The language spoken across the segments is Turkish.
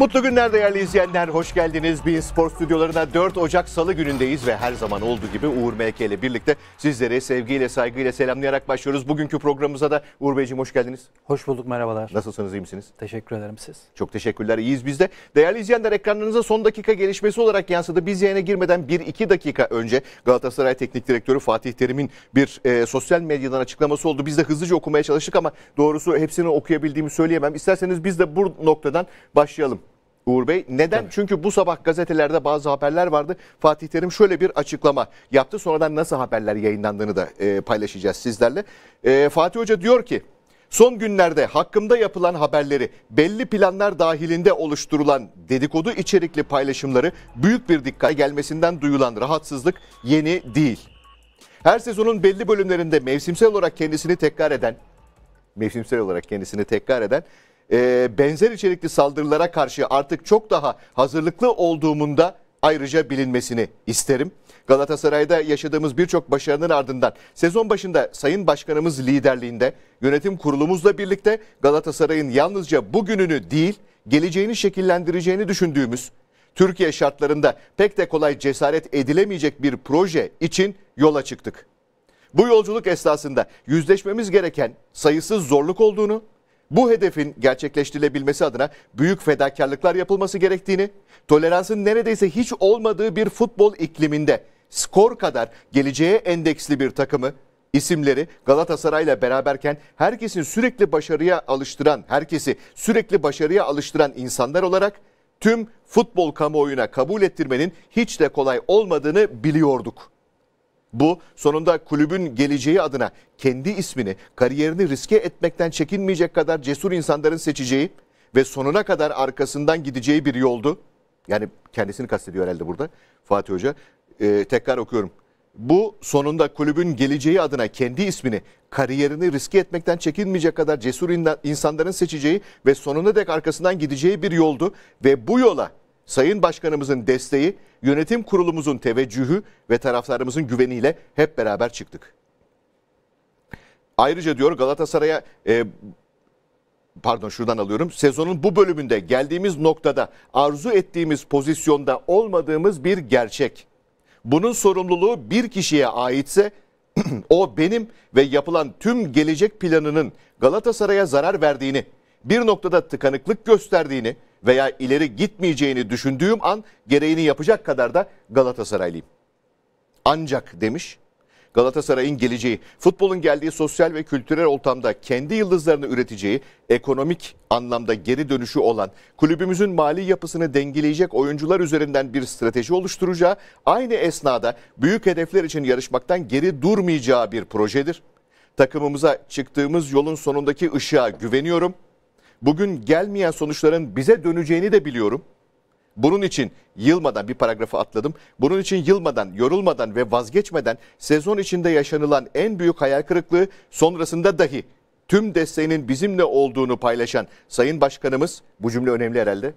Mutlu günler değerli izleyenler. Hoş geldiniz. Bin Spor Stüdyolarına 4 Ocak Salı günündeyiz ve her zaman olduğu gibi Uğur MK ile birlikte sizleri sevgiyle, saygıyla selamlayarak başlıyoruz. Bugünkü programımıza da Uğur Beyciğim hoş geldiniz. Hoş bulduk, merhabalar. Nasılsınız, iyi misiniz? Teşekkür ederim siz. Çok teşekkürler, iyiyiz biz de. Değerli izleyenler ekranlarınıza son dakika gelişmesi olarak yansıdı. Biz yayına girmeden 1-2 dakika önce Galatasaray Teknik Direktörü Fatih Terim'in bir e, sosyal medyadan açıklaması oldu. Biz de hızlıca okumaya çalıştık ama doğrusu hepsini okuyabildiğimi söyleyemem. İsterseniz biz de bu noktadan başlayalım. Uğur Bey. Neden? Tabii. Çünkü bu sabah gazetelerde bazı haberler vardı. Fatih Terim şöyle bir açıklama yaptı. Sonradan nasıl haberler yayınlandığını da e, paylaşacağız sizlerle. E, Fatih Hoca diyor ki Son günlerde hakkımda yapılan haberleri belli planlar dahilinde oluşturulan dedikodu içerikli paylaşımları büyük bir dikkat gelmesinden duyulan rahatsızlık yeni değil. Her sezonun belli bölümlerinde mevsimsel olarak kendisini tekrar eden mevsimsel olarak kendisini tekrar eden e, benzer içerikli saldırılara karşı artık çok daha hazırlıklı olduğumunda ayrıca bilinmesini isterim. Galatasaray'da yaşadığımız birçok başarının ardından sezon başında Sayın Başkanımız liderliğinde yönetim kurulumuzla birlikte Galatasaray'ın yalnızca bugününü değil geleceğini şekillendireceğini düşündüğümüz Türkiye şartlarında pek de kolay cesaret edilemeyecek bir proje için yola çıktık. Bu yolculuk esnasında yüzleşmemiz gereken sayısız zorluk olduğunu, bu hedefin gerçekleştirilebilmesi adına büyük fedakarlıklar yapılması gerektiğini, toleransın neredeyse hiç olmadığı bir futbol ikliminde skor kadar geleceğe endeksli bir takımı, isimleri Galatasaray'la beraberken herkesin sürekli başarıya alıştıran, herkesi sürekli başarıya alıştıran insanlar olarak tüm futbol kamuoyuna kabul ettirmenin hiç de kolay olmadığını biliyorduk. Bu sonunda kulübün geleceği adına kendi ismini, kariyerini riske etmekten çekinmeyecek kadar cesur insanların seçeceği ve sonuna kadar arkasından gideceği bir yoldu. Yani kendisini kastediyor herhalde burada Fatih Hoca. Ee, tekrar okuyorum. Bu sonunda kulübün geleceği adına kendi ismini, kariyerini riske etmekten çekinmeyecek kadar cesur insanların seçeceği ve sonuna dek arkasından gideceği bir yoldu. Ve bu yola Sayın Başkanımızın desteği, yönetim kurulumuzun teveccühü ve taraflarımızın güveniyle hep beraber çıktık. Ayrıca diyor Galatasaray'a e, pardon şuradan alıyorum. Sezonun bu bölümünde geldiğimiz noktada arzu ettiğimiz pozisyonda olmadığımız bir gerçek. Bunun sorumluluğu bir kişiye aitse o benim ve yapılan tüm gelecek planının Galatasaray'a zarar verdiğini, bir noktada tıkanıklık gösterdiğini, veya ileri gitmeyeceğini düşündüğüm an gereğini yapacak kadar da Galatasaraylıyım. Ancak demiş Galatasaray'ın geleceği, futbolun geldiği sosyal ve kültürel ortamda kendi yıldızlarını üreteceği, ekonomik anlamda geri dönüşü olan, kulübümüzün mali yapısını dengeleyecek oyuncular üzerinden bir strateji oluşturacağı, aynı esnada büyük hedefler için yarışmaktan geri durmayacağı bir projedir. Takımımıza çıktığımız yolun sonundaki ışığa güveniyorum.'' Bugün gelmeyen sonuçların bize döneceğini de biliyorum. Bunun için yılmadan bir paragrafı atladım. Bunun için yılmadan, yorulmadan ve vazgeçmeden sezon içinde yaşanılan en büyük hayal kırıklığı sonrasında dahi tüm desteğinin bizimle olduğunu paylaşan Sayın Başkanımız bu cümle önemli herhalde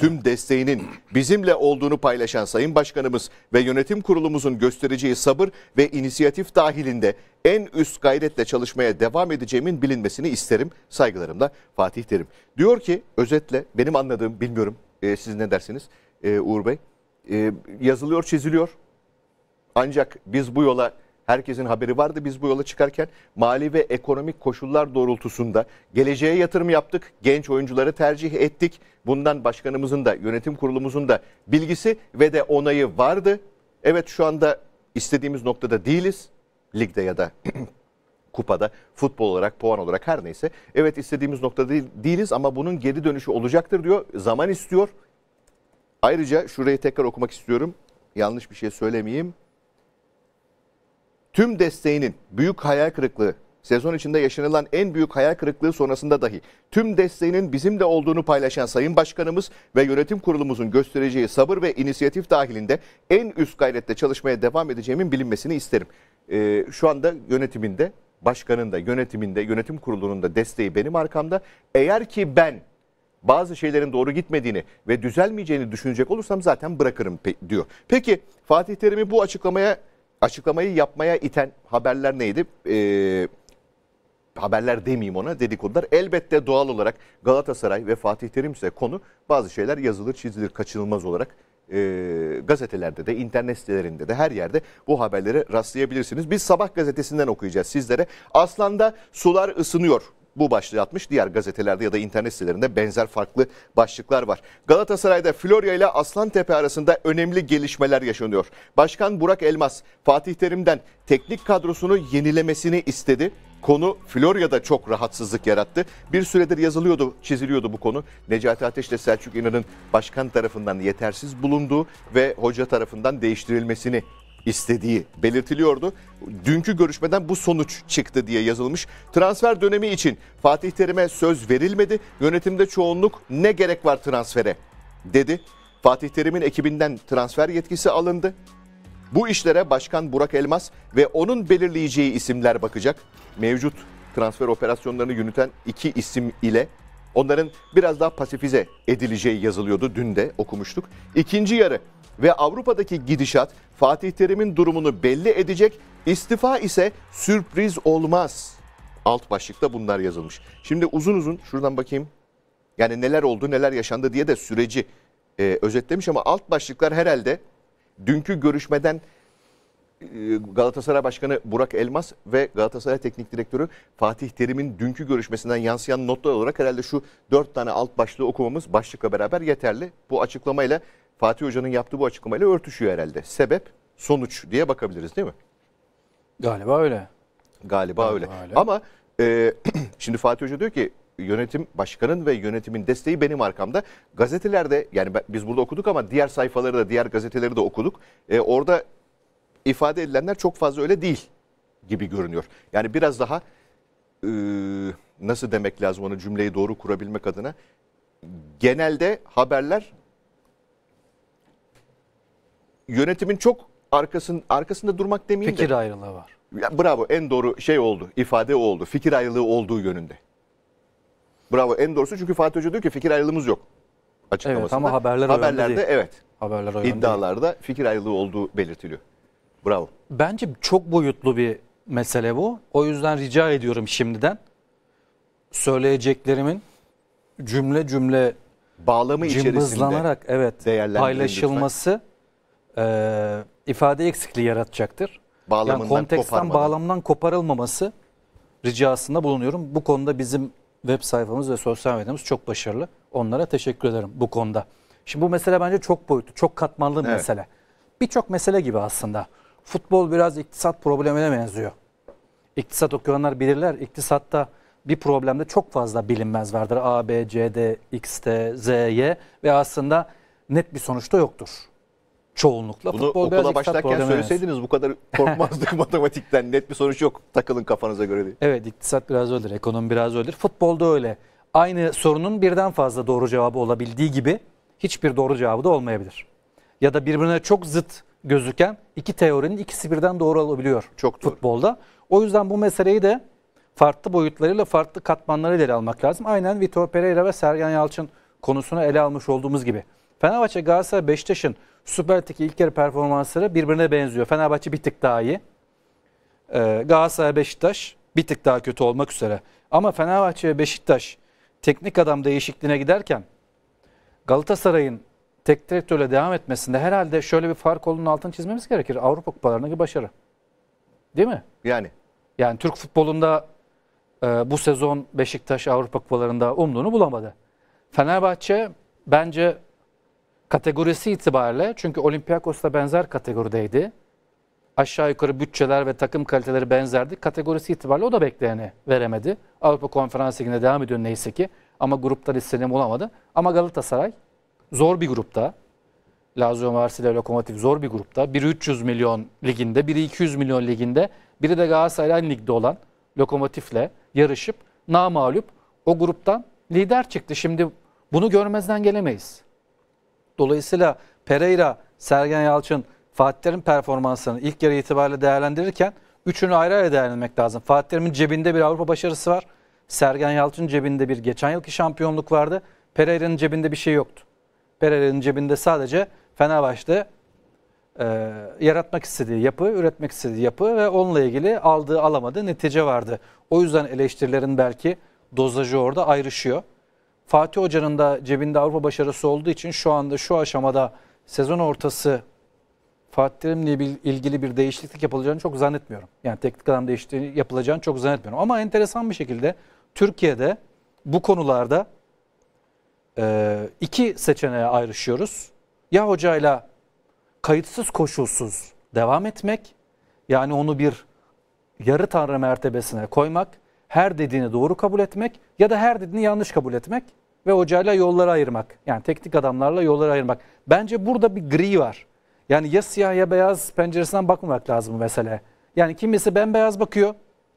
tüm desteğinin bizimle olduğunu paylaşan Sayın Başkanımız ve yönetim kurulumuzun göstereceği sabır ve inisiyatif dahilinde en üst gayretle çalışmaya devam edeceğimin bilinmesini isterim. Saygılarımla Fatih derim. Diyor ki özetle benim anladığım bilmiyorum e, siz ne dersiniz e, Uğur Bey. E, yazılıyor çiziliyor ancak biz bu yola herkesin haberi vardı biz bu yola çıkarken mali ve ekonomik koşullar doğrultusunda geleceğe yatırım yaptık. Genç oyuncuları tercih ettik. Bundan başkanımızın da yönetim kurulumuzun da bilgisi ve de onayı vardı. Evet şu anda istediğimiz noktada değiliz. Ligde ya da kupada futbol olarak puan olarak her neyse. Evet istediğimiz noktada değil, değiliz ama bunun geri dönüşü olacaktır diyor. Zaman istiyor. Ayrıca şurayı tekrar okumak istiyorum. Yanlış bir şey söylemeyeyim tüm desteğinin büyük hayal kırıklığı, sezon içinde yaşanılan en büyük hayal kırıklığı sonrasında dahi tüm desteğinin bizim de olduğunu paylaşan Sayın Başkanımız ve yönetim kurulumuzun göstereceği sabır ve inisiyatif dahilinde en üst gayretle çalışmaya devam edeceğimin bilinmesini isterim. Ee, şu anda yönetiminde, başkanında, yönetiminde, yönetim kurulunun da desteği benim arkamda. Eğer ki ben bazı şeylerin doğru gitmediğini ve düzelmeyeceğini düşünecek olursam zaten bırakırım diyor. Peki Fatih Terim'in bu açıklamaya açıklamayı yapmaya iten haberler neydi? Ee, haberler demeyeyim ona dedikodular. Elbette doğal olarak Galatasaray ve Fatih Terim ise konu bazı şeyler yazılır çizilir kaçınılmaz olarak. E, gazetelerde de internet sitelerinde de her yerde bu haberlere rastlayabilirsiniz. Biz sabah gazetesinden okuyacağız sizlere. Aslan'da sular ısınıyor bu başlığı atmış. Diğer gazetelerde ya da internet sitelerinde benzer farklı başlıklar var. Galatasaray'da Florya ile Aslantepe arasında önemli gelişmeler yaşanıyor. Başkan Burak Elmas Fatih Terim'den teknik kadrosunu yenilemesini istedi. Konu Florya'da çok rahatsızlık yarattı. Bir süredir yazılıyordu, çiziliyordu bu konu. Necati Ateş ile Selçuk İnan'ın başkan tarafından yetersiz bulunduğu ve hoca tarafından değiştirilmesini istediği belirtiliyordu. Dünkü görüşmeden bu sonuç çıktı diye yazılmış. Transfer dönemi için Fatih Terim'e söz verilmedi. Yönetimde çoğunluk ne gerek var transfere dedi. Fatih Terim'in ekibinden transfer yetkisi alındı. Bu işlere Başkan Burak Elmas ve onun belirleyeceği isimler bakacak. Mevcut transfer operasyonlarını yürüten iki isim ile onların biraz daha pasifize edileceği yazılıyordu. Dün de okumuştuk. İkinci yarı ve Avrupa'daki gidişat Fatih Terim'in durumunu belli edecek. İstifa ise sürpriz olmaz. Alt başlıkta bunlar yazılmış. Şimdi uzun uzun şuradan bakayım. Yani neler oldu, neler yaşandı diye de süreci e, özetlemiş ama alt başlıklar herhalde dünkü görüşmeden e, Galatasaray Başkanı Burak Elmas ve Galatasaray Teknik Direktörü Fatih Terim'in dünkü görüşmesinden yansıyan notlar olarak herhalde şu dört tane alt başlığı okumamız başlıkla beraber yeterli. Bu açıklamayla Fatih Hoca'nın yaptığı bu açıklamayla örtüşüyor herhalde. Sebep, sonuç diye bakabiliriz değil mi? Galiba öyle. Galiba, Galiba öyle. öyle. Ama e, şimdi Fatih Hoca diyor ki yönetim başkanın ve yönetimin desteği benim arkamda. Gazetelerde yani biz burada okuduk ama diğer sayfaları da diğer gazeteleri de okuduk. E, orada ifade edilenler çok fazla öyle değil gibi görünüyor. Yani biraz daha e, nasıl demek lazım onu cümleyi doğru kurabilmek adına. Genelde haberler yönetimin çok arkasın, arkasında durmak demeyeyim Fikir ayrılığı var. Ya, bravo en doğru şey oldu, ifade oldu. Fikir ayrılığı olduğu yönünde. Bravo en doğrusu çünkü Fatih Hoca diyor ki fikir ayrılığımız yok. Açıklamasında. Evet ama haberler haberlerde değil. evet. Haberler o iddialarda değil. fikir ayrılığı olduğu belirtiliyor. Bravo. Bence çok boyutlu bir mesele bu. O yüzden rica ediyorum şimdiden söyleyeceklerimin cümle cümle bağlamı içerisinde evet paylaşılması lütfen e, ifade eksikliği yaratacaktır. Bağlamından yani konteksten bağlamdan koparılmaması ricasında bulunuyorum. Bu konuda bizim web sayfamız ve sosyal medyamız çok başarılı. Onlara teşekkür ederim bu konuda. Şimdi bu mesele bence çok boyutlu, çok katmanlı bir evet. mesele. Birçok mesele gibi aslında. Futbol biraz iktisat problemine benziyor. İktisat okuyanlar bilirler. İktisatta bir problemde çok fazla bilinmez vardır. A, B, C, D, X, T, Z, Y ve aslında net bir sonuçta yoktur çoğunlukla Bunu futbol okula başlarken söyleseydiniz bu kadar korkmazdık matematikten. Net bir sonuç yok. Takılın kafanıza göre değil. Evet iktisat biraz öyledir. Ekonomi biraz öyledir. Futbolda öyle. Aynı sorunun birden fazla doğru cevabı olabildiği gibi hiçbir doğru cevabı da olmayabilir. Ya da birbirine çok zıt gözüken iki teorinin ikisi birden doğru olabiliyor çok doğru. futbolda. O yüzden bu meseleyi de farklı boyutlarıyla, farklı katmanlarıyla ele almak lazım. Aynen Vitor Pereira ve Sergen Yalçın konusunu ele almış olduğumuz gibi. Fenerbahçe, Galatasaray, Beşiktaş'ın Süper Lig'deki ilk yarı performansları birbirine benziyor. Fenerbahçe bir tık daha iyi. Ee, Galatasaray, Beşiktaş bir tık daha kötü olmak üzere. Ama Fenerbahçe ve Beşiktaş teknik adam değişikliğine giderken Galatasaray'ın tek direktörle devam etmesinde herhalde şöyle bir fark olduğunun altını çizmemiz gerekir. Avrupa kupalarındaki başarı. Değil mi? Yani. Yani Türk futbolunda e, bu sezon Beşiktaş Avrupa kupalarında umduğunu bulamadı. Fenerbahçe bence kategorisi itibariyle çünkü Olympiakos'la benzer kategorideydi. Aşağı yukarı bütçeler ve takım kaliteleri benzerdi. Kategorisi itibariyle o da bekleyeni veremedi. Avrupa Konferans Ligi'nde devam ediyor neyse ki. Ama grupta istediğini olamadı. Ama Galatasaray zor bir grupta. Lazio, Marsilya, Lokomotiv zor bir grupta. Biri 300 milyon liginde, biri 200 milyon liginde. Biri de Galatasaray ligde olan Lokomotif'le yarışıp namalup o gruptan lider çıktı. Şimdi bunu görmezden gelemeyiz. Dolayısıyla Pereira, Sergen Yalçın, Fatih Terim performansını ilk yarı itibariyle değerlendirirken üçünü ayrı ayrı değerlendirmek lazım. Fatih Terim'in cebinde bir Avrupa başarısı var. Sergen Yalçın cebinde bir geçen yılki şampiyonluk vardı. Pereira'nın cebinde bir şey yoktu. Pereira'nın cebinde sadece Fenerbahçe'de e, yaratmak istediği yapı, üretmek istediği yapı ve onunla ilgili aldığı alamadığı netice vardı. O yüzden eleştirilerin belki dozajı orada ayrışıyor. Fatih Hoca'nın da cebinde Avrupa başarısı olduğu için şu anda şu aşamada sezon ortası Fatih Terim'le ilgili bir değişiklik yapılacağını çok zannetmiyorum. Yani teknik adam değiştiğini yapılacağını çok zannetmiyorum. Ama enteresan bir şekilde Türkiye'de bu konularda e, iki seçeneğe ayrışıyoruz. Ya hocayla kayıtsız koşulsuz devam etmek yani onu bir yarı tanrı mertebesine koymak, her dediğini doğru kabul etmek ya da her dediğini yanlış kabul etmek ve hocayla yolları ayırmak. Yani teknik adamlarla yolları ayırmak. Bence burada bir gri var. Yani ya siyah ya beyaz penceresinden bakmamak lazım mesele. Yani kimisi bembeyaz bakıyor.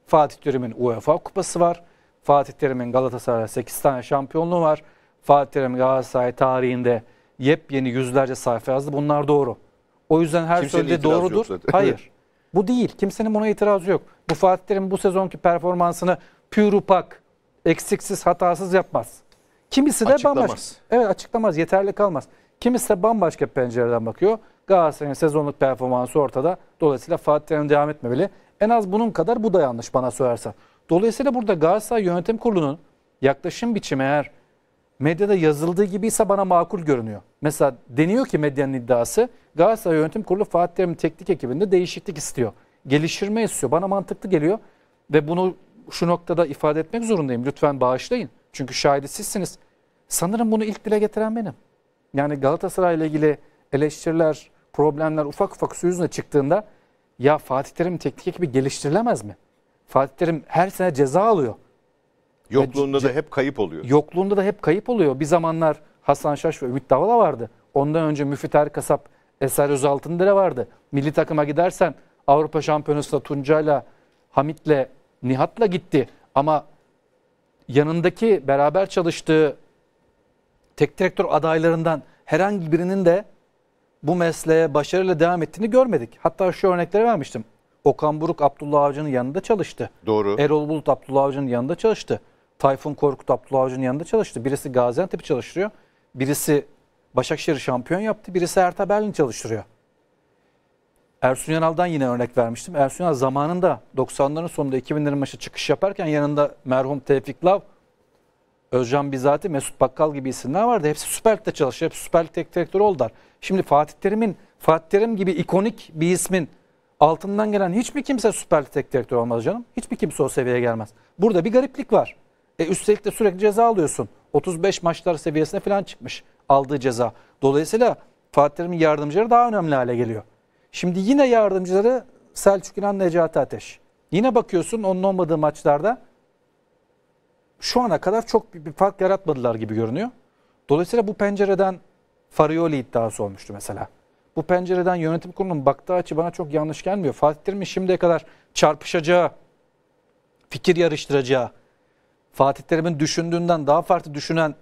Fatih Terim'in UEFA kupası var. Fatih Terim'in Galatasaray 8 tane şampiyonluğu var. Fatih Terim Galatasaray tarihinde yepyeni yüzlerce sayfa yazdı. Bunlar doğru. O yüzden her Kimsenin söylediği doğrudur. Hayır. Bu değil. Kimsenin buna itirazı yok. Bu Fatih Terim bu sezonki performansını pür upak, eksiksiz, hatasız yapmaz. Kimisi de açıklamaz. bambaşka. Evet açıklamaz, yeterli kalmaz. Kimisi de bambaşka pencereden bakıyor. Galatasaray'ın sezonluk performansı ortada. Dolayısıyla Fatih Terim devam etmemeli. En az bunun kadar bu da yanlış bana sorarsa. Dolayısıyla burada Galatasaray Yönetim Kurulu'nun yaklaşım biçimi eğer medyada yazıldığı gibiyse bana makul görünüyor. Mesela deniyor ki medyanın iddiası Galatasaray Yönetim Kurulu Fatih Terim'in teknik ekibinde değişiklik istiyor. Geliştirme istiyor. Bana mantıklı geliyor ve bunu şu noktada ifade etmek zorundayım. Lütfen bağışlayın. Çünkü şahidi sizsiniz. Sanırım bunu ilk dile getiren benim. Yani Galatasaray ile ilgili eleştiriler, problemler ufak ufak su yüzüne çıktığında ya Fatih Terim teknik ekibi geliştirilemez mi? Fatih Terim her sene ceza alıyor. Yokluğunda da hep kayıp oluyor. Yokluğunda da hep kayıp oluyor. Bir zamanlar Hasan Şaş ve Ümit Davala vardı. Ondan önce Müfit Erkasap, Eser Özaltındere vardı. Milli takıma gidersen Avrupa Şampiyonası'nda Tuncay'la, Hamit'le, Nihat'la gitti. Ama yanındaki beraber çalıştığı tek direktör adaylarından herhangi birinin de bu mesleğe başarıyla devam ettiğini görmedik. Hatta şu örnekleri vermiştim. Okan Buruk Abdullah Avcı'nın yanında çalıştı. Doğru. Erol Bulut Abdullah Avcı'nın yanında çalıştı. Tayfun Korkut Abdullah Avcı'nın yanında çalıştı. Birisi Gaziantep'i çalıştırıyor. Birisi Başakşehir şampiyon yaptı. Birisi Erta Berlin çalıştırıyor. Ersun Yanal'dan yine örnek vermiştim. Ersun Yanal zamanında 90'ların sonunda 2000'lerin başında çıkış yaparken yanında merhum Tevfik Lav Özcan Bizati, Mesut Bakkal gibi isimler vardı. Hepsi Süper Lig'de çalışıyor, Hepsi Süper Lig'de direktör oldular. Şimdi Fatih Terim'in, Fatih Terim gibi ikonik bir ismin altından gelen hiçbir kimse Süper Lig'de direktör olmaz canım. Hiçbir kimse o seviyeye gelmez. Burada bir gariplik var. E üstelik de sürekli ceza alıyorsun. 35 maçlar seviyesine falan çıkmış aldığı ceza. Dolayısıyla Fatih Terim'in yardımcıları daha önemli hale geliyor. Şimdi yine yardımcıları Selçuk İnan, Necati Ateş. Yine bakıyorsun onun olmadığı maçlarda şu ana kadar çok bir fark yaratmadılar gibi görünüyor. Dolayısıyla bu pencereden Farioli iddiası olmuştu mesela. Bu pencereden yönetim kurulunun baktığı açı bana çok yanlış gelmiyor. Fatih Terim'in şimdiye kadar çarpışacağı, fikir yarıştıracağı, Fatih Terim'in düşündüğünden daha farklı düşünen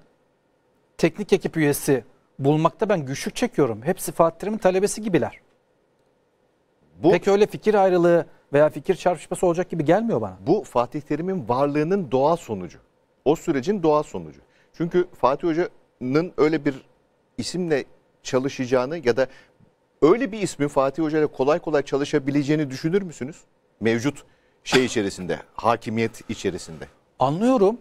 teknik ekip üyesi bulmakta ben güçlük çekiyorum. Hepsi Fatih Terim'in talebesi gibiler. Bu, Peki öyle fikir ayrılığı veya fikir çarpışması olacak gibi gelmiyor bana. Bu Fatih Terim'in varlığının doğal sonucu o sürecin doğal sonucu. Çünkü Fatih Hoca'nın öyle bir isimle çalışacağını ya da öyle bir ismin Fatih Hoca ile kolay kolay çalışabileceğini düşünür müsünüz? Mevcut şey içerisinde, hakimiyet içerisinde. Anlıyorum.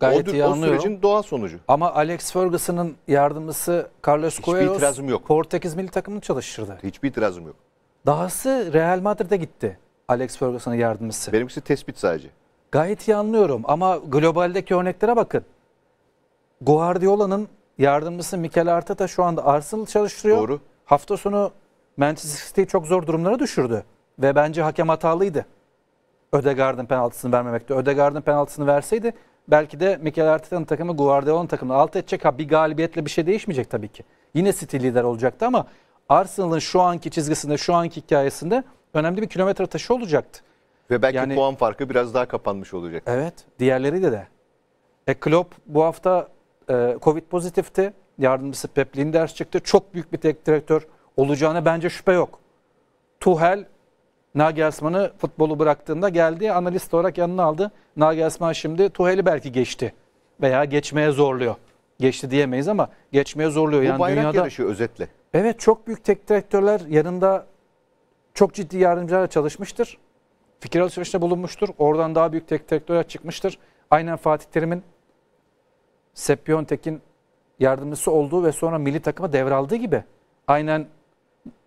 Gayet o, iyi anlıyorum. O sürecin doğal sonucu. Ama Alex Ferguson'ın yardımcısı Carlos Hiçbir Coelho yok. Portekiz milli takımını çalıştırdı. Hiçbir itirazım yok. Dahası Real Madrid'e gitti. Alex Ferguson'ın yardımcısı. Benimkisi tespit sadece. Gayet iyi anlıyorum ama globaldeki örneklere bakın. Guardiola'nın yardımcısı Mikel Arteta şu anda Arsenal çalıştırıyor. Doğru. Hafta sonu Manchester City'yi çok zor durumlara düşürdü. Ve bence hakem hatalıydı. Ödegaard'ın penaltısını vermemekte. Ödegaard'ın penaltısını verseydi belki de Mikel Arteta'nın takımı Guardiola'nın takımını alt edecek. Ha bir galibiyetle bir şey değişmeyecek tabii ki. Yine City lider olacaktı ama Arsenal'ın şu anki çizgisinde, şu anki hikayesinde önemli bir kilometre taşı olacaktı. Ve belki yani, puan farkı biraz daha kapanmış olacak. Evet. Diğerleriyle de. E, Klopp bu hafta e, Covid pozitifti. Yardımcısı Pep Linders çıktı. Çok büyük bir tek direktör olacağına bence şüphe yok. Tuhel Nagelsmann'ı futbolu bıraktığında geldi. Analist olarak yanına aldı. Nagelsmann şimdi Tuhel'i belki geçti. Veya geçmeye zorluyor. Geçti diyemeyiz ama geçmeye zorluyor. Bu yani bayrak dünyada... yarışı özetle. Evet çok büyük tek direktörler yanında çok ciddi yardımcılarla çalışmıştır fikir alışverişte bulunmuştur. Oradan daha büyük tek çıkmıştır. Aynen Fatih Terim'in Seppion Tekin yardımcısı olduğu ve sonra milli takıma devraldığı gibi aynen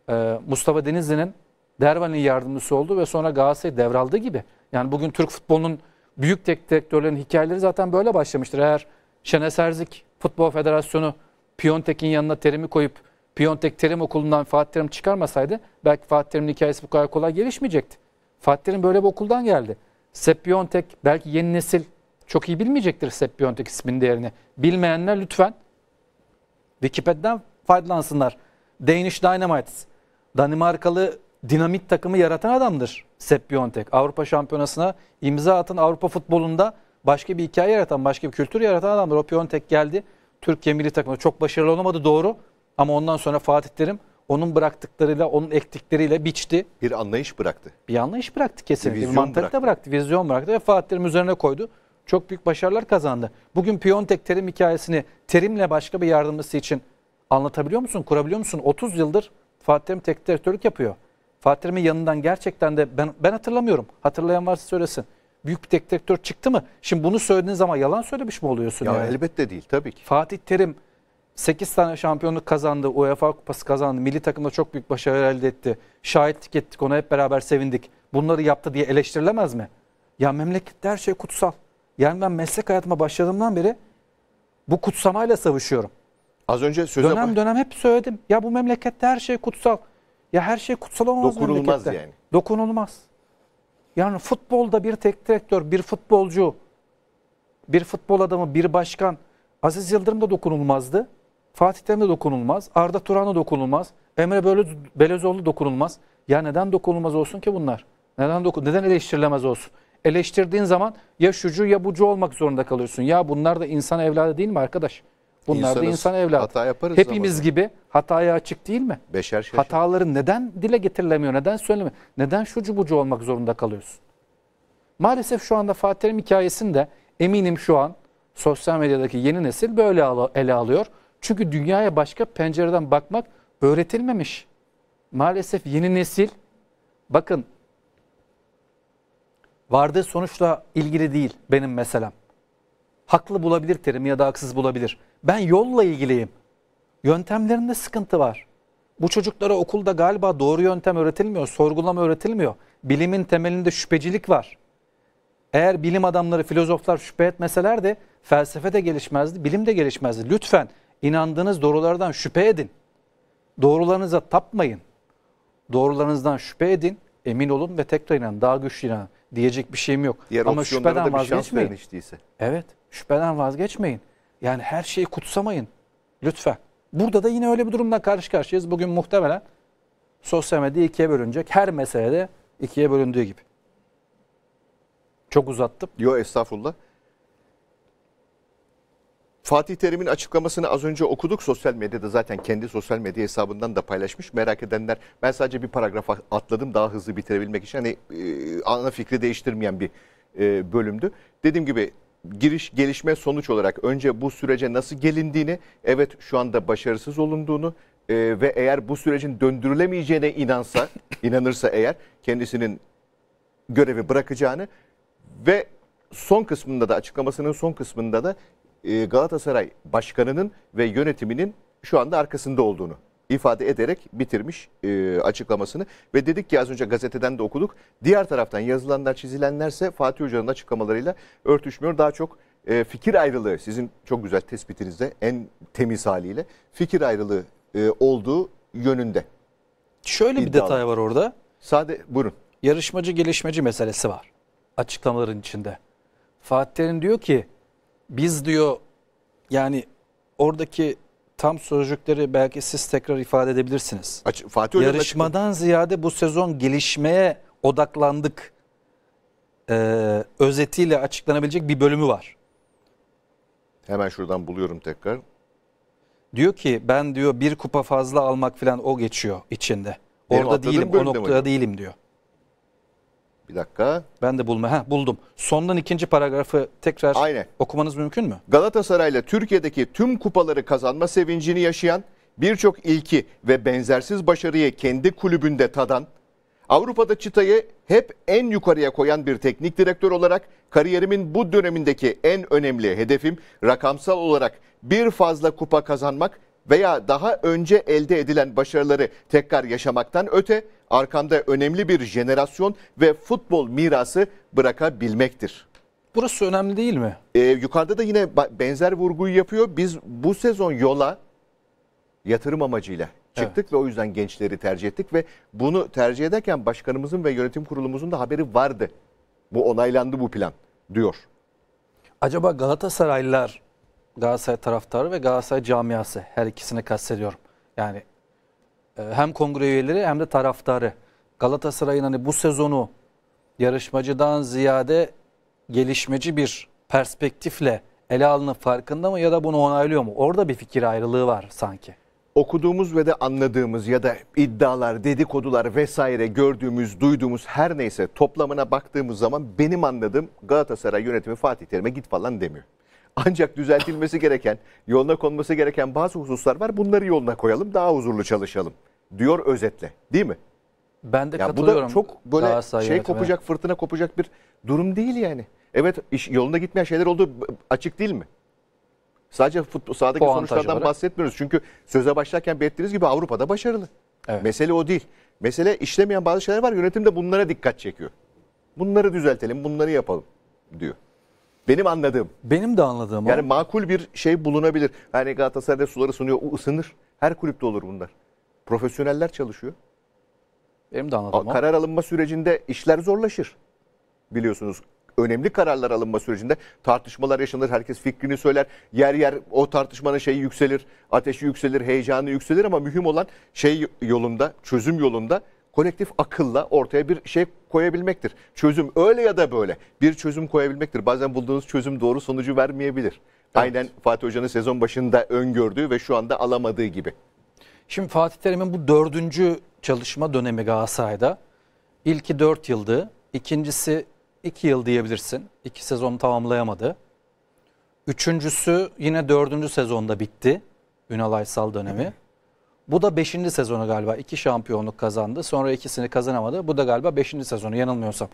e, Mustafa Denizli'nin Dervan'ın yardımcısı olduğu ve sonra Galatasaray devraldığı gibi. Yani bugün Türk futbolunun büyük tek direktörlerin hikayeleri zaten böyle başlamıştır. Eğer Şener Erzik Futbol Federasyonu Piyontek'in yanına terimi koyup Piyontek Terim Okulu'ndan Fatih Terim çıkarmasaydı belki Fatih Terim'in hikayesi bu kadar kolay gelişmeyecekti. Fatih'in böyle bir okuldan geldi. Sepiontek belki yeni nesil çok iyi bilmeyecektir Sepiontek isminin değerini. Bilmeyenler lütfen Wikipedia'dan faydalansınlar. Danish Dynamites Danimarkalı dinamit takımı yaratan adamdır Sepiontek. Avrupa Şampiyonası'na imza atan Avrupa futbolunda başka bir hikaye yaratan, başka bir kültür yaratan adamdır. O Piontek geldi. Türkiye milli takımı çok başarılı olamadı doğru. Ama ondan sonra Fatih Terim onun bıraktıklarıyla, onun ektikleriyle biçti. Bir anlayış bıraktı. Bir anlayış bıraktı kesinlikle. Bir, bir mantık bıraktı. da bıraktı, vizyon bıraktı ve Fatih Terim üzerine koydu. Çok büyük başarılar kazandı. Bugün Piontek Terim hikayesini Terim'le başka bir yardımcısı için anlatabiliyor musun, kurabiliyor musun? 30 yıldır Fatih Terim tek direktörlük yapıyor. Fatih Terim'in yanından gerçekten de ben, ben hatırlamıyorum. Hatırlayan varsa söylesin büyük bir tek direktör çıktı mı? Şimdi bunu söylediğiniz zaman yalan söylemiş mi oluyorsun? Ya yani? elbette değil tabii ki. Fatih Terim 8 tane şampiyonluk kazandı. UEFA Kupası kazandı. Milli takımda çok büyük başarı elde etti. Şahitlik ettik ona hep beraber sevindik. Bunları yaptı diye eleştirilemez mi? Ya memlekette her şey kutsal. Yani ben meslek hayatıma başladığımdan beri bu kutsamayla savaşıyorum. Az önce söze Dönem bak. dönem hep söyledim. Ya bu memlekette her şey kutsal. Ya her şey kutsal olmaz Dokunulmaz memlekette. yani. Dokunulmaz. Yani futbolda bir tek direktör, bir futbolcu, bir futbol adamı, bir başkan. Aziz Yıldırım da dokunulmazdı. Fatih Terim'e dokunulmaz, Arda Turan'a dokunulmaz, Emre Belözoğlu dokunulmaz. Ya neden dokunulmaz olsun ki bunlar? Neden dokun neden eleştirilemez olsun? Eleştirdiğin zaman ya şucu ya bucu olmak zorunda kalıyorsun. Ya bunlar da insan evladı değil mi arkadaş? Bunlar İnsanız, da insan evladı. Hata yaparız Hepimiz zamanı. gibi hataya açık değil mi? Beşer şaşır. Hataları neden dile getirilemiyor? Neden söylemiyor? Neden şucu bucu olmak zorunda kalıyorsun? Maalesef şu anda Fatih'in hikayesini de eminim şu an sosyal medyadaki yeni nesil böyle ele alıyor. Çünkü dünyaya başka pencereden bakmak öğretilmemiş. Maalesef yeni nesil bakın vardığı sonuçla ilgili değil benim meselem. Haklı bulabilir terimi ya da haksız bulabilir. Ben yolla ilgiliyim. Yöntemlerinde sıkıntı var. Bu çocuklara okulda galiba doğru yöntem öğretilmiyor, sorgulama öğretilmiyor. Bilimin temelinde şüphecilik var. Eğer bilim adamları, filozoflar şüphe etmeseler de felsefe de gelişmezdi, bilim de gelişmezdi. Lütfen inandığınız doğrulardan şüphe edin. Doğrularınıza tapmayın. Doğrularınızdan şüphe edin, emin olun ve tekrar inanın, daha güçlü inanın. Diyecek bir şeyim yok. Diğer Ama şüpheden vazgeçmeyin. Evet, şüpheden vazgeçmeyin. Yani her şeyi kutsamayın. Lütfen. Burada da yine öyle bir durumla karşı karşıyayız. Bugün muhtemelen sosyal medya ikiye bölünecek. Her meselede ikiye bölündüğü gibi. Çok uzattım. Yo estağfurullah. Fatih Terim'in açıklamasını az önce okuduk. Sosyal medyada zaten kendi sosyal medya hesabından da paylaşmış. Merak edenler ben sadece bir paragraf atladım daha hızlı bitirebilmek için. Hani e, ana fikri değiştirmeyen bir e, bölümdü. Dediğim gibi giriş gelişme sonuç olarak önce bu sürece nasıl gelindiğini, evet şu anda başarısız olunduğunu e, ve eğer bu sürecin döndürülemeyeceğine inansa, inanırsa eğer kendisinin görevi bırakacağını ve son kısmında da açıklamasının son kısmında da e, Galatasaray başkanının ve yönetiminin şu anda arkasında olduğunu ifade ederek bitirmiş e, açıklamasını. Ve dedik ki az önce gazeteden de okuduk. Diğer taraftan yazılanlar çizilenlerse Fatih Hoca'nın açıklamalarıyla örtüşmüyor. Daha çok e, fikir ayrılığı sizin çok güzel tespitinizde en temiz haliyle fikir ayrılığı e, olduğu yönünde. Şöyle İddialı. bir detay var orada. Sade buyurun. Yarışmacı gelişmeci meselesi var açıklamaların içinde. Fatih'in diyor ki biz diyor yani oradaki tam sözcükleri belki siz tekrar ifade edebilirsiniz. Aç, Fatih Yarışmadan ziyade bu sezon gelişmeye odaklandık. Ee, özetiyle açıklanabilecek bir bölümü var. Hemen şuradan buluyorum tekrar. Diyor ki ben diyor bir kupa fazla almak falan o geçiyor içinde. Benim Orada değilim o noktada değilim diyor. Bir dakika. Ben de bulma. Heh, buldum. Sondan ikinci paragrafı tekrar Aynen. okumanız mümkün mü? Galatasaray'la Türkiye'deki tüm kupaları kazanma sevincini yaşayan, birçok ilki ve benzersiz başarıyı kendi kulübünde tadan, Avrupa'da çıtayı hep en yukarıya koyan bir teknik direktör olarak kariyerimin bu dönemindeki en önemli hedefim rakamsal olarak bir fazla kupa kazanmak veya daha önce elde edilen başarıları tekrar yaşamaktan öte arkamda önemli bir jenerasyon ve futbol mirası bırakabilmektir. Burası önemli değil mi? Ee, yukarıda da yine benzer vurguyu yapıyor. Biz bu sezon yola yatırım amacıyla çıktık evet. ve o yüzden gençleri tercih ettik ve bunu tercih ederken başkanımızın ve yönetim kurulumuzun da haberi vardı. Bu onaylandı bu plan diyor. Acaba Galatasaraylılar Galatasaray taraftarı ve Galatasaray camiası her ikisini kastediyorum. Yani e, hem kongre üyeleri hem de taraftarı. Galatasaray'ın hani bu sezonu yarışmacıdan ziyade gelişmeci bir perspektifle ele alınıp farkında mı ya da bunu onaylıyor mu? Orada bir fikir ayrılığı var sanki. Okuduğumuz ve de anladığımız ya da iddialar, dedikodular vesaire gördüğümüz, duyduğumuz her neyse toplamına baktığımız zaman benim anladığım Galatasaray yönetimi Fatih Terim'e git falan demiyor. Ancak düzeltilmesi gereken, yoluna konması gereken bazı hususlar var. Bunları yoluna koyalım, daha huzurlu çalışalım diyor özetle. Değil mi? Ben de ya katılıyorum. Bu da çok böyle Galatasaray şey yönetmeni. kopacak, fırtına kopacak bir durum değil yani. Evet iş, yolunda gitmeyen şeyler oldu açık değil mi? Sadece futbol sahadaki Puantaj sonuçlardan bahsetmiyoruz. Çünkü söze başlarken belirttiğiniz gibi Avrupa'da başarılı. Evet. Mesele o değil. Mesele işlemeyen bazı şeyler var. Yönetim de bunlara dikkat çekiyor. Bunları düzeltelim, bunları yapalım diyor. Benim anladığım. Benim de anladığım. Yani o. makul bir şey bulunabilir. Yani Galatasaray'da suları sunuyor, ısınır. Her kulüpte olur bunlar. Profesyoneller çalışıyor. Benim de anladığım. Karar alınma sürecinde işler zorlaşır. Biliyorsunuz önemli kararlar alınma sürecinde tartışmalar yaşanır. Herkes fikrini söyler. Yer yer o tartışmanın şeyi yükselir. Ateşi yükselir, heyecanı yükselir ama mühim olan şey yolunda, çözüm yolunda kolektif akılla ortaya bir şey koyabilmektir. Çözüm öyle ya da böyle bir çözüm koyabilmektir. Bazen bulduğunuz çözüm doğru sonucu vermeyebilir. Evet. Aynen Fatih Hoca'nın sezon başında öngördüğü ve şu anda alamadığı gibi. Şimdi Fatih Terim'in bu dördüncü çalışma dönemi Galatasaray'da. İlki dört yıldı. ikincisi iki yıl diyebilirsin. İki sezon tamamlayamadı. Üçüncüsü yine dördüncü sezonda bitti. Ünal Aysal dönemi. Hı. Bu da 5. sezonu galiba. 2 şampiyonluk kazandı. Sonra ikisini kazanamadı. Bu da galiba 5. sezonu yanılmıyorsam.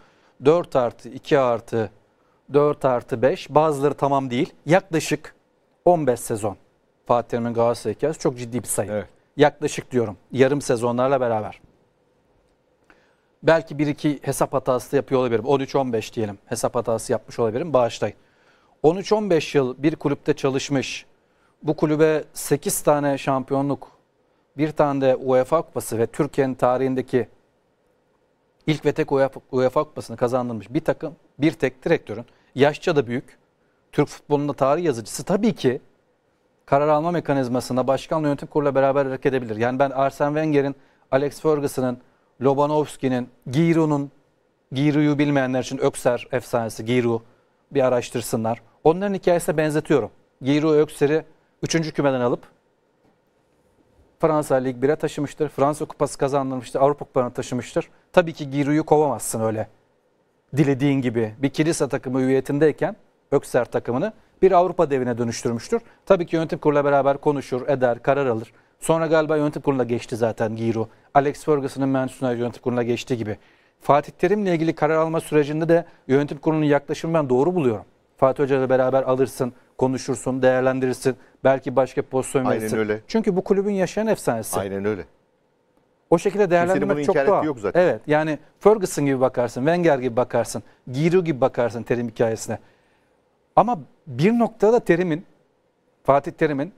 4 artı 2 artı 4 artı 5 bazıları tamam değil. Yaklaşık 15 sezon. Fatih Terim'in Galatasaray hikayesi çok ciddi bir sayı. Evet. Yaklaşık diyorum yarım sezonlarla beraber. Belki bir iki hesap hatası yapıyor olabilirim. 13-15 diyelim hesap hatası yapmış olabilirim bağışlayın. 13-15 yıl bir kulüpte çalışmış bu kulübe 8 tane şampiyonluk bir tane de UEFA Kupası ve Türkiye'nin tarihindeki ilk ve tek UEFA, Kupası'nı kazandırmış bir takım, bir tek direktörün yaşça da büyük Türk futbolunda tarih yazıcısı tabii ki karar alma mekanizmasında başkanla yönetim kuruluyla beraber hareket edebilir. Yani ben Arsene Wenger'in, Alex Ferguson'ın, Lobanovski'nin, Giroud'un, Giroud'u bilmeyenler için Ökser efsanesi Giroud bir araştırsınlar. Onların hikayesine benzetiyorum. Giroud Ökser'i 3. kümeden alıp Fransa Lig 1'e taşımıştır. Fransa Kupası kazandırmıştır. Avrupa Kupası'na taşımıştır. Tabii ki Giroud'u kovamazsın öyle. Dilediğin gibi bir kilise takımı üyetindeyken Ökser takımını bir Avrupa devine dönüştürmüştür. Tabii ki yönetim kurula beraber konuşur, eder, karar alır. Sonra galiba yönetim kuruluna geçti zaten Giroud. Alex Ferguson'ın Manchester United yönetim kuruluna geçti gibi. Fatih Terim'le ilgili karar alma sürecinde de yönetim kurulunun yaklaşımı ben doğru buluyorum. Fatih hocayla beraber alırsın, konuşursun, değerlendirirsin. Belki başka pozisyon Aynen verirsin. öyle. Çünkü bu kulübün yaşayan efsanesi. Aynen öyle. O şekilde değerlendirmek çok doğal. yok zaten. Evet yani Ferguson gibi bakarsın, Wenger gibi bakarsın, Giroud gibi bakarsın Terim hikayesine. Ama bir noktada Terim'in, Fatih Terim'in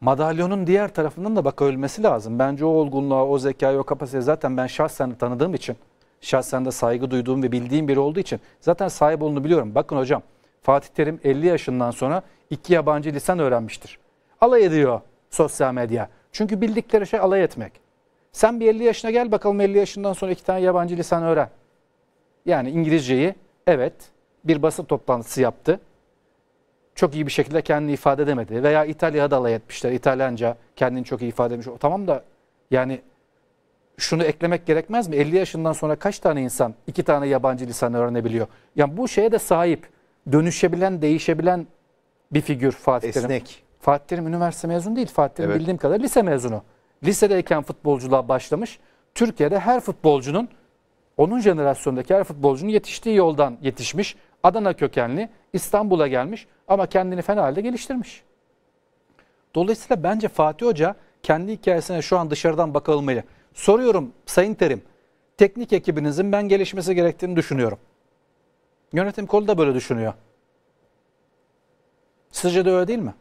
madalyonun diğer tarafından da bakabilmesi lazım. Bence o olgunluğa, o zekaya, o kapasiteye zaten ben şahsen tanıdığım için, şahsen de saygı duyduğum ve bildiğim biri olduğu için zaten sahip olduğunu biliyorum. Bakın hocam Fatih Terim 50 yaşından sonra iki yabancı lisan öğrenmiştir. Alay ediyor sosyal medya. Çünkü bildikleri şey alay etmek. Sen bir 50 yaşına gel bakalım 50 yaşından sonra iki tane yabancı lisan öğren. Yani İngilizceyi evet bir basın toplantısı yaptı. Çok iyi bir şekilde kendini ifade edemedi. Veya İtalya'da alay etmişler. İtalyanca kendini çok iyi ifade etmiş. tamam da yani şunu eklemek gerekmez mi? 50 yaşından sonra kaç tane insan iki tane yabancı lisan öğrenebiliyor? Yani bu şeye de sahip dönüşebilen, değişebilen bir figür Fatih Esnek. Terim. Esnek. Fatih Terim üniversite mezunu değil. Fatih Terim evet. bildiğim kadar lise mezunu. Lisedeyken futbolculuğa başlamış. Türkiye'de her futbolcunun, onun jenerasyondaki her futbolcunun yetiştiği yoldan yetişmiş. Adana kökenli, İstanbul'a gelmiş ama kendini fena halde geliştirmiş. Dolayısıyla bence Fatih Hoca kendi hikayesine şu an dışarıdan bakılmalı. Soruyorum Sayın Terim, teknik ekibinizin ben gelişmesi gerektiğini düşünüyorum. Yönetim kolu da böyle düşünüyor. Sizce de öyle değil mi?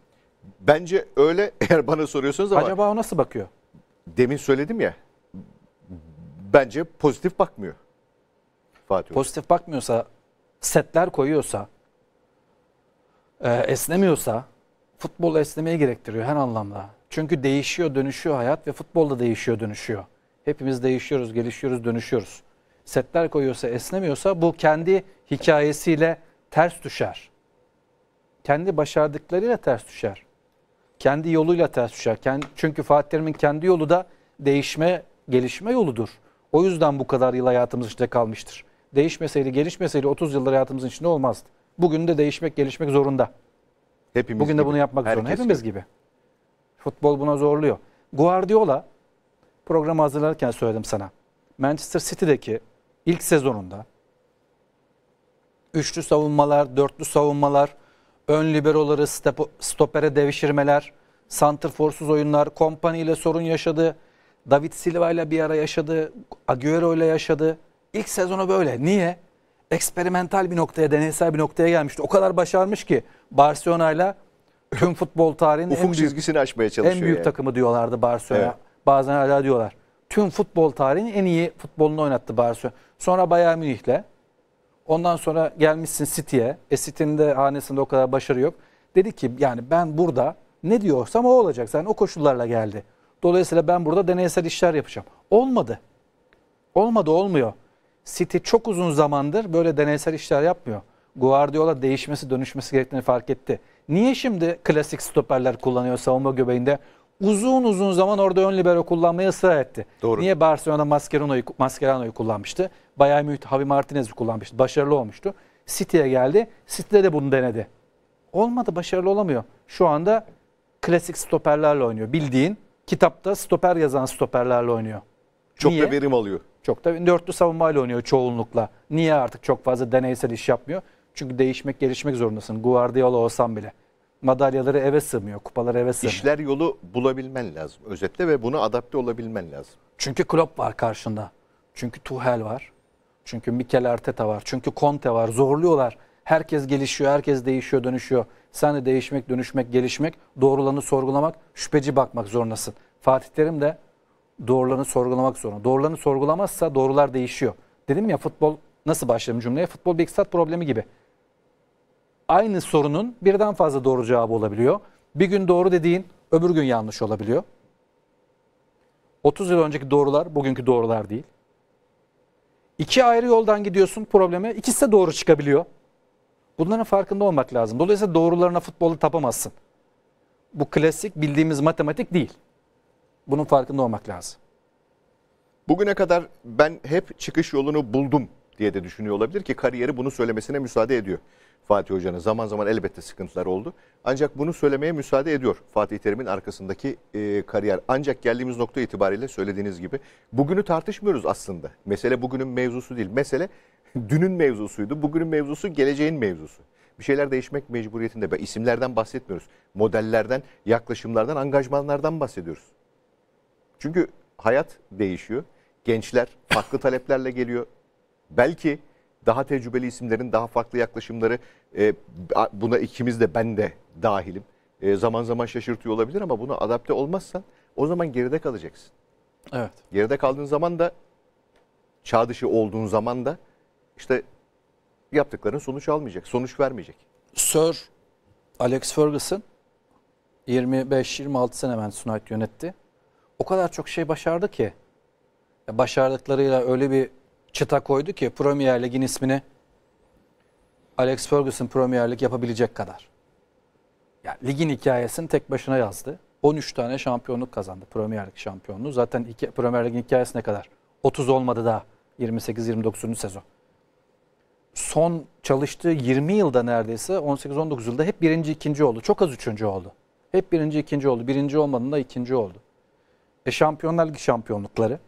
Bence öyle eğer bana soruyorsanız ama... Acaba o nasıl bakıyor? Demin söyledim ya. Bence pozitif bakmıyor. Fatih Pozitif bakmıyorsa, setler koyuyorsa, e, esnemiyorsa futbol esnemeye gerektiriyor her anlamda. Çünkü değişiyor, dönüşüyor hayat ve futbol da değişiyor, dönüşüyor. Hepimiz değişiyoruz, gelişiyoruz, dönüşüyoruz. Setler koyuyorsa, esnemiyorsa bu kendi hikayesiyle ters düşer. Kendi başardıklarıyla ters düşer. Kendi yoluyla ters düşer. Çünkü Fatih Terim'in kendi yolu da değişme, gelişme yoludur. O yüzden bu kadar yıl hayatımız içinde kalmıştır. Değişmeseydi, gelişmeseydi 30 yıldır hayatımızın içinde olmazdı. Bugün de değişmek, gelişmek zorunda. Hepimiz Bugün de bunu yapmak Herkes zorunda. Hepimiz gibi. gibi. Futbol buna zorluyor. Guardiola programı hazırlarken söyledim sana. Manchester City'deki ilk sezonunda üçlü savunmalar, dörtlü savunmalar, ön liberoları stopere devşirmeler, santrforsuz oyunlar, Kompany ile sorun yaşadı. David Silva ile bir ara yaşadı. Agüero ile yaşadı. İlk sezonu böyle. Niye? Eksperimental bir noktaya, deneysel bir noktaya gelmişti. O kadar başarmış ki Barcelona ile tüm futbol tarihinin Ufuk en büyük, çizgisini açmaya çalışıyor. En büyük yani. takımı diyorlardı Barcelona. Evet. Bazen hala diyorlar. Tüm futbol tarihinin en iyi futbolunu oynattı Barcelona. Sonra Bayern Münih'le Ondan sonra gelmişsin City'ye. E City'nin de hanesinde o kadar başarı yok. Dedi ki yani ben burada ne diyorsam o olacak. Sen yani o koşullarla geldi. Dolayısıyla ben burada deneysel işler yapacağım. Olmadı. Olmadı olmuyor. City çok uzun zamandır böyle deneysel işler yapmıyor. Guardiola değişmesi dönüşmesi gerektiğini fark etti. Niye şimdi klasik stoperler kullanıyor savunma göbeğinde? Uzun uzun zaman orada ön libero kullanmaya ısrar etti. Doğru. Niye Barcelona Mascherano'yu Mascherano'yu kullanmıştı? Bayern Münih Javi Martinez'i kullanmıştı. Başarılı olmuştu. City'ye geldi. City'de de bunu denedi. Olmadı. Başarılı olamıyor. Şu anda klasik stoperlerle oynuyor. Bildiğin kitapta stoper yazan stoperlerle oynuyor. Çok Niye? da verim alıyor. Çok da dörtlü savunmayla oynuyor çoğunlukla. Niye artık çok fazla deneysel iş yapmıyor? Çünkü değişmek, gelişmek zorundasın. Guardiola olsan bile. Madalyaları eve sığmıyor, kupaları eve sığmıyor. İşler yolu bulabilmen lazım özetle ve bunu adapte olabilmen lazım. Çünkü Klopp var karşında. Çünkü Tuhel var. Çünkü Mikel Arteta var. Çünkü Conte var. Zorluyorlar. Herkes gelişiyor, herkes değişiyor, dönüşüyor. Sen de değişmek, dönüşmek, gelişmek, doğrularını sorgulamak, şüpheci bakmak zorundasın. Fatih Terim de doğrularını sorgulamak zorunda. Doğrularını sorgulamazsa doğrular değişiyor. Dedim ya futbol nasıl başladım cümleye? Futbol bir iktisat problemi gibi. Aynı sorunun birden fazla doğru cevabı olabiliyor. Bir gün doğru dediğin öbür gün yanlış olabiliyor. 30 yıl önceki doğrular bugünkü doğrular değil. İki ayrı yoldan gidiyorsun probleme. İkisi de doğru çıkabiliyor. Bunların farkında olmak lazım. Dolayısıyla doğrularına futbolu tapamazsın. Bu klasik bildiğimiz matematik değil. Bunun farkında olmak lazım. Bugüne kadar ben hep çıkış yolunu buldum diye de düşünüyor olabilir ki kariyeri bunu söylemesine müsaade ediyor. Fatih Hoca'nın. Zaman zaman elbette sıkıntılar oldu. Ancak bunu söylemeye müsaade ediyor Fatih Terim'in arkasındaki e, kariyer. Ancak geldiğimiz nokta itibariyle söylediğiniz gibi bugünü tartışmıyoruz aslında. Mesele bugünün mevzusu değil. Mesele dünün mevzusuydu. Bugünün mevzusu geleceğin mevzusu. Bir şeyler değişmek mecburiyetinde. Ben isimlerden bahsetmiyoruz. Modellerden, yaklaşımlardan, angajmanlardan bahsediyoruz. Çünkü hayat değişiyor. Gençler farklı taleplerle geliyor. Belki daha tecrübeli isimlerin daha farklı yaklaşımları e, buna ikimiz de ben de dahilim. E, zaman zaman şaşırtıyor olabilir ama buna adapte olmazsan o zaman geride kalacaksın. Evet. Geride kaldığın zaman da çağ dışı olduğun zaman da işte yaptıkların sonuç almayacak, sonuç vermeyecek. Sir Alex Ferguson 25-26 sene Manchester United yönetti. O kadar çok şey başardı ki başardıklarıyla öyle bir çıta koydu ki Premier Lig'in ismini Alex Ferguson Premier Lig yapabilecek kadar. Yani ligin hikayesini tek başına yazdı. 13 tane şampiyonluk kazandı Premier Lig şampiyonluğu. Zaten iki, Premier Lig'in hikayesi ne kadar? 30 olmadı daha 28-29. sezon. Son çalıştığı 20 yılda neredeyse 18-19 yılda hep birinci ikinci oldu. Çok az üçüncü oldu. Hep birinci ikinci oldu. Birinci olmadığında ikinci oldu. E Şampiyonlar Ligi şampiyonlukları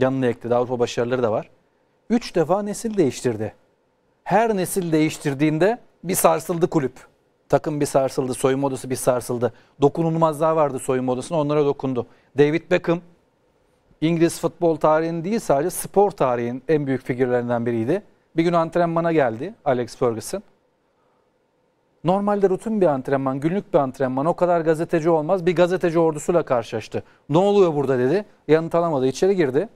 yanına ekledi. Avrupa başarıları da var. Üç defa nesil değiştirdi. Her nesil değiştirdiğinde bir sarsıldı kulüp. Takım bir sarsıldı, soyunma odası bir sarsıldı. Dokunulmazlığa vardı soyunma odasına, onlara dokundu. David Beckham, İngiliz futbol tarihinin değil sadece spor tarihinin en büyük figürlerinden biriydi. Bir gün antrenmana geldi Alex Ferguson. Normalde rutin bir antrenman, günlük bir antrenman o kadar gazeteci olmaz. Bir gazeteci ordusuyla karşılaştı. Ne oluyor burada dedi. Yanıt alamadı içeri girdi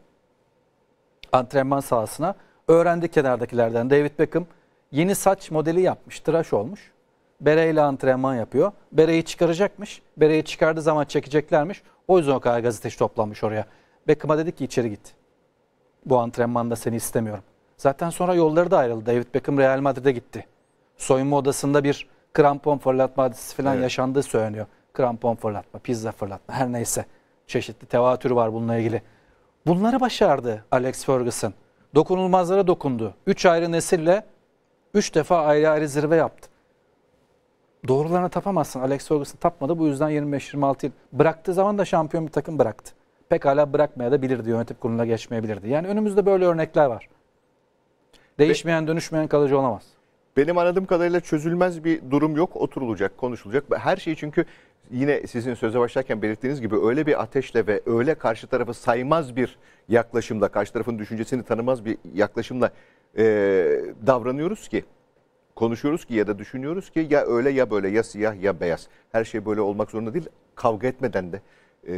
antrenman sahasına. Öğrendi kenardakilerden. David Beckham yeni saç modeli yapmış. Tıraş olmuş. Bereyle antrenman yapıyor. Bereyi çıkaracakmış. Bereyi çıkardığı zaman çekeceklermiş. O yüzden o kadar gazeteci toplanmış oraya. Beckham'a dedi ki içeri git. Bu antrenmanda seni istemiyorum. Zaten sonra yolları da ayrıldı. David Beckham Real Madrid'e gitti. Soyunma odasında bir krampon fırlatma hadisi falan evet. yaşandığı söyleniyor. Krampon fırlatma, pizza fırlatma her neyse. Çeşitli tevatür var bununla ilgili. Bunları başardı Alex Ferguson. Dokunulmazlara dokundu. Üç ayrı nesille üç defa ayrı ayrı zirve yaptı. Doğrularına tapamazsın. Alex Ferguson tapmadı. Bu yüzden 25-26 yıl. Bıraktığı zaman da şampiyon bir takım bıraktı. Pekala bırakmaya da bilirdi. Yönetim kuruluna geçmeyebilirdi. Yani önümüzde böyle örnekler var. Değişmeyen, dönüşmeyen kalıcı olamaz. Benim anladığım kadarıyla çözülmez bir durum yok. Oturulacak, konuşulacak. Her şey çünkü yine sizin söze başlarken belirttiğiniz gibi öyle bir ateşle ve öyle karşı tarafı saymaz bir yaklaşımla, karşı tarafın düşüncesini tanımaz bir yaklaşımla e, davranıyoruz ki, konuşuyoruz ki ya da düşünüyoruz ki ya öyle ya böyle, ya siyah ya beyaz. Her şey böyle olmak zorunda değil. Kavga etmeden de, e,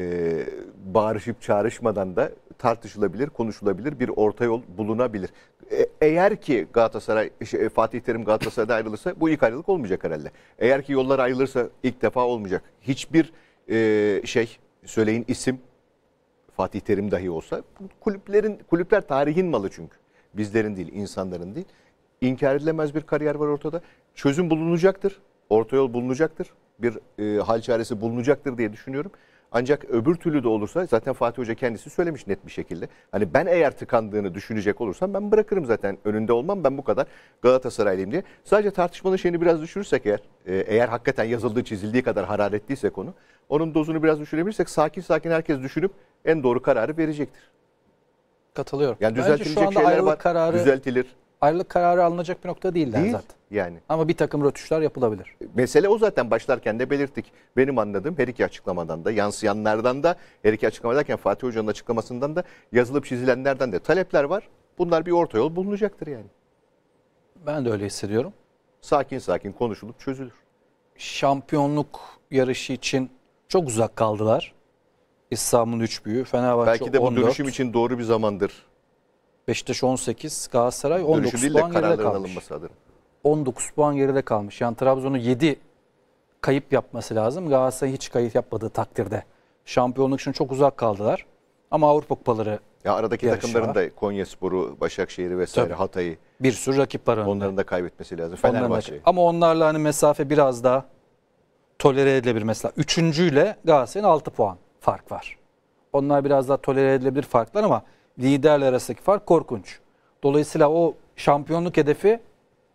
bağırışıp çağrışmadan da tartışılabilir, konuşulabilir bir orta yol bulunabilir. E, eğer ki Galatasaray şey, e, Fatih Terim Galatasaray'da ayrılırsa bu ilk ayrılık olmayacak herhalde. Eğer ki yollar ayrılırsa ilk defa olmayacak. Hiçbir e, şey söyleyin isim Fatih Terim dahi olsa kulüplerin kulüpler tarihin malı çünkü. Bizlerin değil, insanların değil. İnkar edilemez bir kariyer var ortada. Çözüm bulunacaktır. Orta yol bulunacaktır. Bir e, hal çaresi bulunacaktır diye düşünüyorum. Ancak öbür türlü de olursa zaten Fatih Hoca kendisi söylemiş net bir şekilde. Hani ben eğer tıkandığını düşünecek olursam ben bırakırım zaten önünde olmam ben bu kadar Galatasaraylıyım diye. Sadece tartışmanın şeyini biraz düşürürsek eğer e, eğer hakikaten yazıldığı çizildiği kadar hararetliyse konu onun dozunu biraz düşürebilirsek sakin sakin herkes düşünüp en doğru kararı verecektir. Katılıyorum. Yani düzeltilecek Bence şu anda şeyler var. Kararı... Düzeltilir ayrılık kararı alınacak bir nokta değil, değil zaten. yani. Ama bir takım rötuşlar yapılabilir. Mesele o zaten başlarken de belirttik. Benim anladığım her iki açıklamadan da, yansıyanlardan da, her iki açıklama Fatih Hoca'nın açıklamasından da, yazılıp çizilenlerden de talepler var. Bunlar bir orta yol bulunacaktır yani. Ben de öyle hissediyorum. Sakin sakin konuşulup çözülür. Şampiyonluk yarışı için çok uzak kaldılar. İstanbul'un 3 büyüğü, Fenerbahçe Belki de bu 14. dönüşüm için doğru bir zamandır Beşiktaş 18, Galatasaray 19 Dönüşü puan geride kalmış. 19 puan geride kalmış. Yani Trabzon'un 7 kayıp yapması lazım. Galatasaray hiç kayıp yapmadığı takdirde. Şampiyonluk için çok uzak kaldılar. Ama Avrupa Kupaları ya aradaki takımların da Konya Sporu, Başakşehir'i vesaire Tabii. Hatay'ı bir sürü rakip var önünde. Onların da kaybetmesi lazım. Fenerbahçe'yi. Ama onlarla hani mesafe biraz daha tolere edilebilir mesela. Üçüncüyle Galatasaray'ın 6 puan fark var. Onlar biraz daha tolere edilebilir farklar ama liderler arasındaki fark korkunç. Dolayısıyla o şampiyonluk hedefi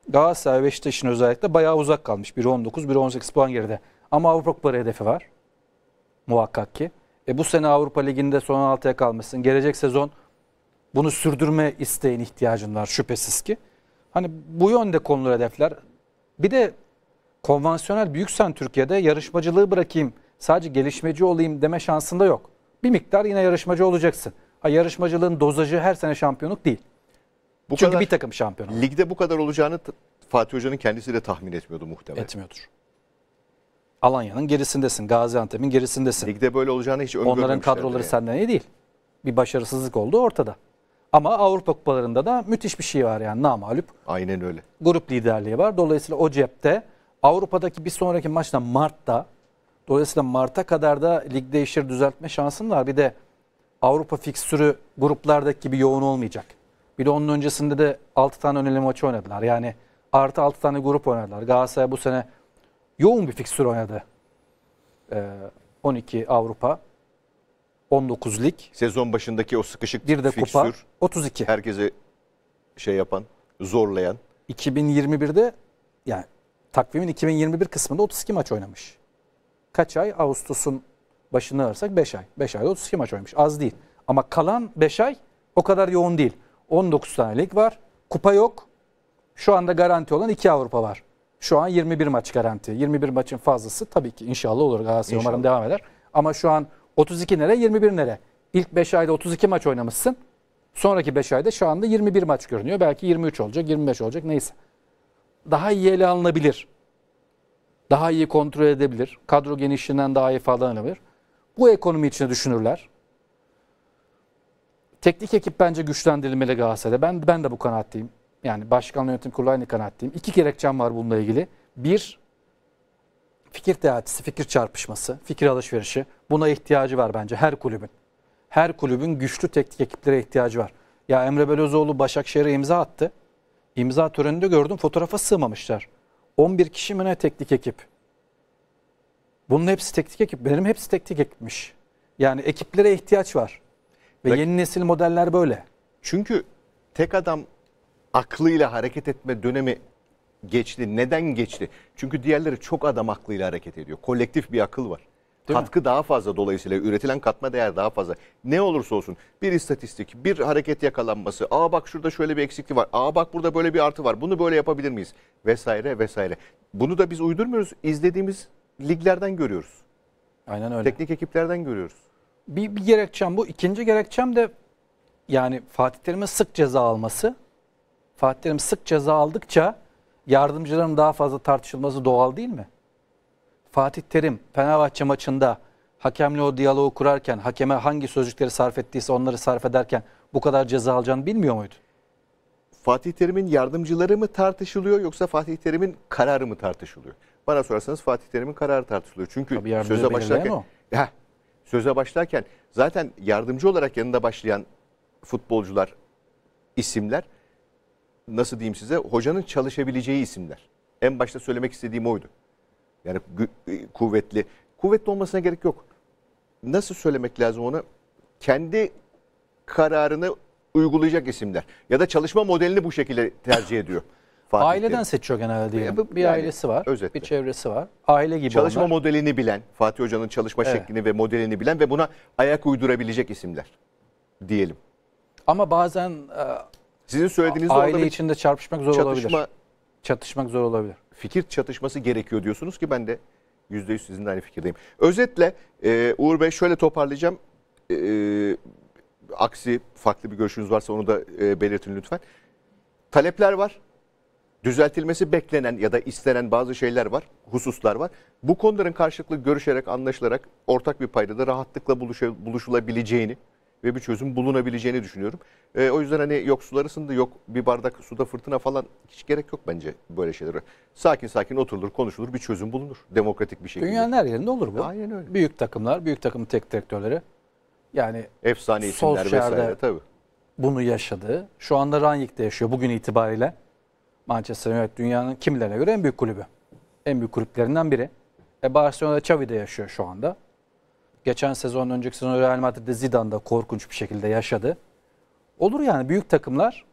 Galatasaray ve Beşiktaş'ın özellikle bayağı uzak kalmış. Biri 19, biri 18 puan geride. Ama Avrupa Kupaları hedefi var. Muhakkak ki. E bu sene Avrupa Ligi'nde son 6'ya kalmışsın. Gelecek sezon bunu sürdürme isteğin ihtiyacın var şüphesiz ki. Hani bu yönde konulur hedefler. Bir de konvansiyonel büyüksen Türkiye'de yarışmacılığı bırakayım, sadece gelişmeci olayım deme şansında yok. Bir miktar yine yarışmacı olacaksın yarışmacılığın dozajı her sene şampiyonluk değil. Bu Çünkü kadar, bir takım şampiyon. Ligde bu kadar olacağını Fatih Hoca'nın kendisi de tahmin etmiyordu muhtemelen. Etmiyordur. Alanya'nın gerisindesin, Gaziantep'in gerisindesin. Ligde böyle olacağını hiç öngörmemişler. Onların kadroları yani. senden iyi değil. Bir başarısızlık oldu ortada. Ama Avrupa kupalarında da müthiş bir şey var yani namalup. Aynen öyle. Grup liderliği var. Dolayısıyla o cepte Avrupa'daki bir sonraki maçta Mart'ta Dolayısıyla Mart'a kadar da lig değişir düzeltme şansın var. Bir de Avrupa fikstürü gruplardaki gibi yoğun olmayacak. Bir de onun öncesinde de 6 tane önemli maçı oynadılar. Yani artı 6 tane grup oynadılar. Galatasaray bu sene yoğun bir fikstür oynadı. Ee, 12 Avrupa, 19 lig. Sezon başındaki o sıkışık bir de fikstür. Kupa, 32. Herkese şey yapan, zorlayan. 2021'de yani takvimin 2021 kısmında 32 maç oynamış. Kaç ay? Ağustos'un başından alırsak 5 ay. 5 ayda 32 maç oynamış. Az değil. Ama kalan 5 ay o kadar yoğun değil. 19 tane lig var. Kupa yok. Şu anda garanti olan 2 Avrupa var. Şu an 21 maç garanti. 21 maçın fazlası tabii ki inşallah olur Galatasaray inşallah. umarım devam eder. Ama şu an 32 nere 21 nere. İlk 5 ayda 32 maç oynamışsın. Sonraki 5 ayda şu anda 21 maç görünüyor. Belki 23 olacak, 25 olacak neyse. Daha iyi ele alınabilir. Daha iyi kontrol edebilir. Kadro genişliğinden daha iyi faydalanabilir bu ekonomi için düşünürler. Teknik ekip bence güçlendirilmeli Galatasaray'da. Ben, ben de bu kanaatteyim. Yani başkanla yönetim kurulu aynı kanaatteyim. İki gerekçem var bununla ilgili. Bir, fikir teatisi, fikir çarpışması, fikir alışverişi. Buna ihtiyacı var bence her kulübün. Her kulübün güçlü teknik ekiplere ihtiyacı var. Ya Emre Belözoğlu Başakşehir'e imza attı. İmza töreninde gördüm fotoğrafa sığmamışlar. 11 kişi mi ne teknik ekip? Bunun hepsi teknik ekip. Benim hepsi teknik ekipmiş. Yani ekiplere ihtiyaç var. Ve Bak, yeni nesil modeller böyle. Çünkü tek adam aklıyla hareket etme dönemi geçti. Neden geçti? Çünkü diğerleri çok adam aklıyla hareket ediyor. Kolektif bir akıl var. Değil Katkı mi? daha fazla dolayısıyla üretilen katma değer daha fazla. Ne olursa olsun bir istatistik, bir hareket yakalanması, aa bak şurada şöyle bir eksiklik var, aa bak burada böyle bir artı var, bunu böyle yapabilir miyiz vesaire vesaire. Bunu da biz uydurmuyoruz. İzlediğimiz liglerden görüyoruz. Aynen öyle. Teknik ekiplerden görüyoruz. Bir, bir gerekçem bu. İkinci gerekçem de yani Fatih Terim'in sık ceza alması. Fatih Terim sık ceza aldıkça yardımcıların daha fazla tartışılması doğal değil mi? Fatih Terim Fenerbahçe maçında hakemle o diyaloğu kurarken, hakeme hangi sözcükleri sarf ettiyse onları sarf ederken bu kadar ceza alacağını bilmiyor muydu? Fatih Terim'in yardımcıları mı tartışılıyor yoksa Fatih Terim'in kararı mı tartışılıyor? Bana sorarsanız Fatih Terim'in kararı tartışılıyor. Çünkü Tabii söze başlarken heh, söze başlarken zaten yardımcı olarak yanında başlayan futbolcular, isimler nasıl diyeyim size hocanın çalışabileceği isimler. En başta söylemek istediğim oydu. Yani e, kuvvetli. Kuvvetli olmasına gerek yok. Nasıl söylemek lazım onu? Kendi kararını uygulayacak isimler. Ya da çalışma modelini bu şekilde tercih ediyor. Fatih Aileden de. seçiyor genelde değil mi? Bir yani, ailesi var, özetle. bir çevresi var. Aile gibi Çalışma onlar. modelini bilen, Fatih Hoca'nın çalışma evet. şeklini ve modelini bilen ve buna ayak uydurabilecek isimler diyelim. Ama bazen e, sizin söylediğiniz aile bir içinde çarpışmak zor çatışma, olabilir. Çatışmak zor olabilir. Fikir çatışması gerekiyor diyorsunuz ki ben de yüzde yüz sizinle aynı fikirdeyim. Özetle e, Uğur Bey şöyle toparlayacağım. E, aksi farklı bir görüşünüz varsa onu da e, belirtin lütfen. Talepler var düzeltilmesi beklenen ya da istenen bazı şeyler var, hususlar var. Bu konuların karşılıklı görüşerek, anlaşılarak ortak bir payda da rahatlıkla buluşulabileceğini ve bir çözüm bulunabileceğini düşünüyorum. E, o yüzden hani yok sular ısındı, yok bir bardak suda fırtına falan hiç gerek yok bence böyle şeylere. Sakin sakin oturulur, konuşulur, bir çözüm bulunur demokratik bir şekilde. Dünyanın her yerinde olur bu. Aynen öyle. Büyük takımlar, büyük takım tek direktörleri yani efsane isimler vesaire tabii. Bunu yaşadı. Şu anda Rangnick'te yaşıyor bugün itibariyle. Manchester United dünyanın kimlerine göre en büyük kulübü. En büyük kulüplerinden biri. E Barcelona'da Xavi'de yaşıyor şu anda. Geçen sezon, önceki sezon Real Madrid'de Zidane da korkunç bir şekilde yaşadı. Olur yani büyük takımlar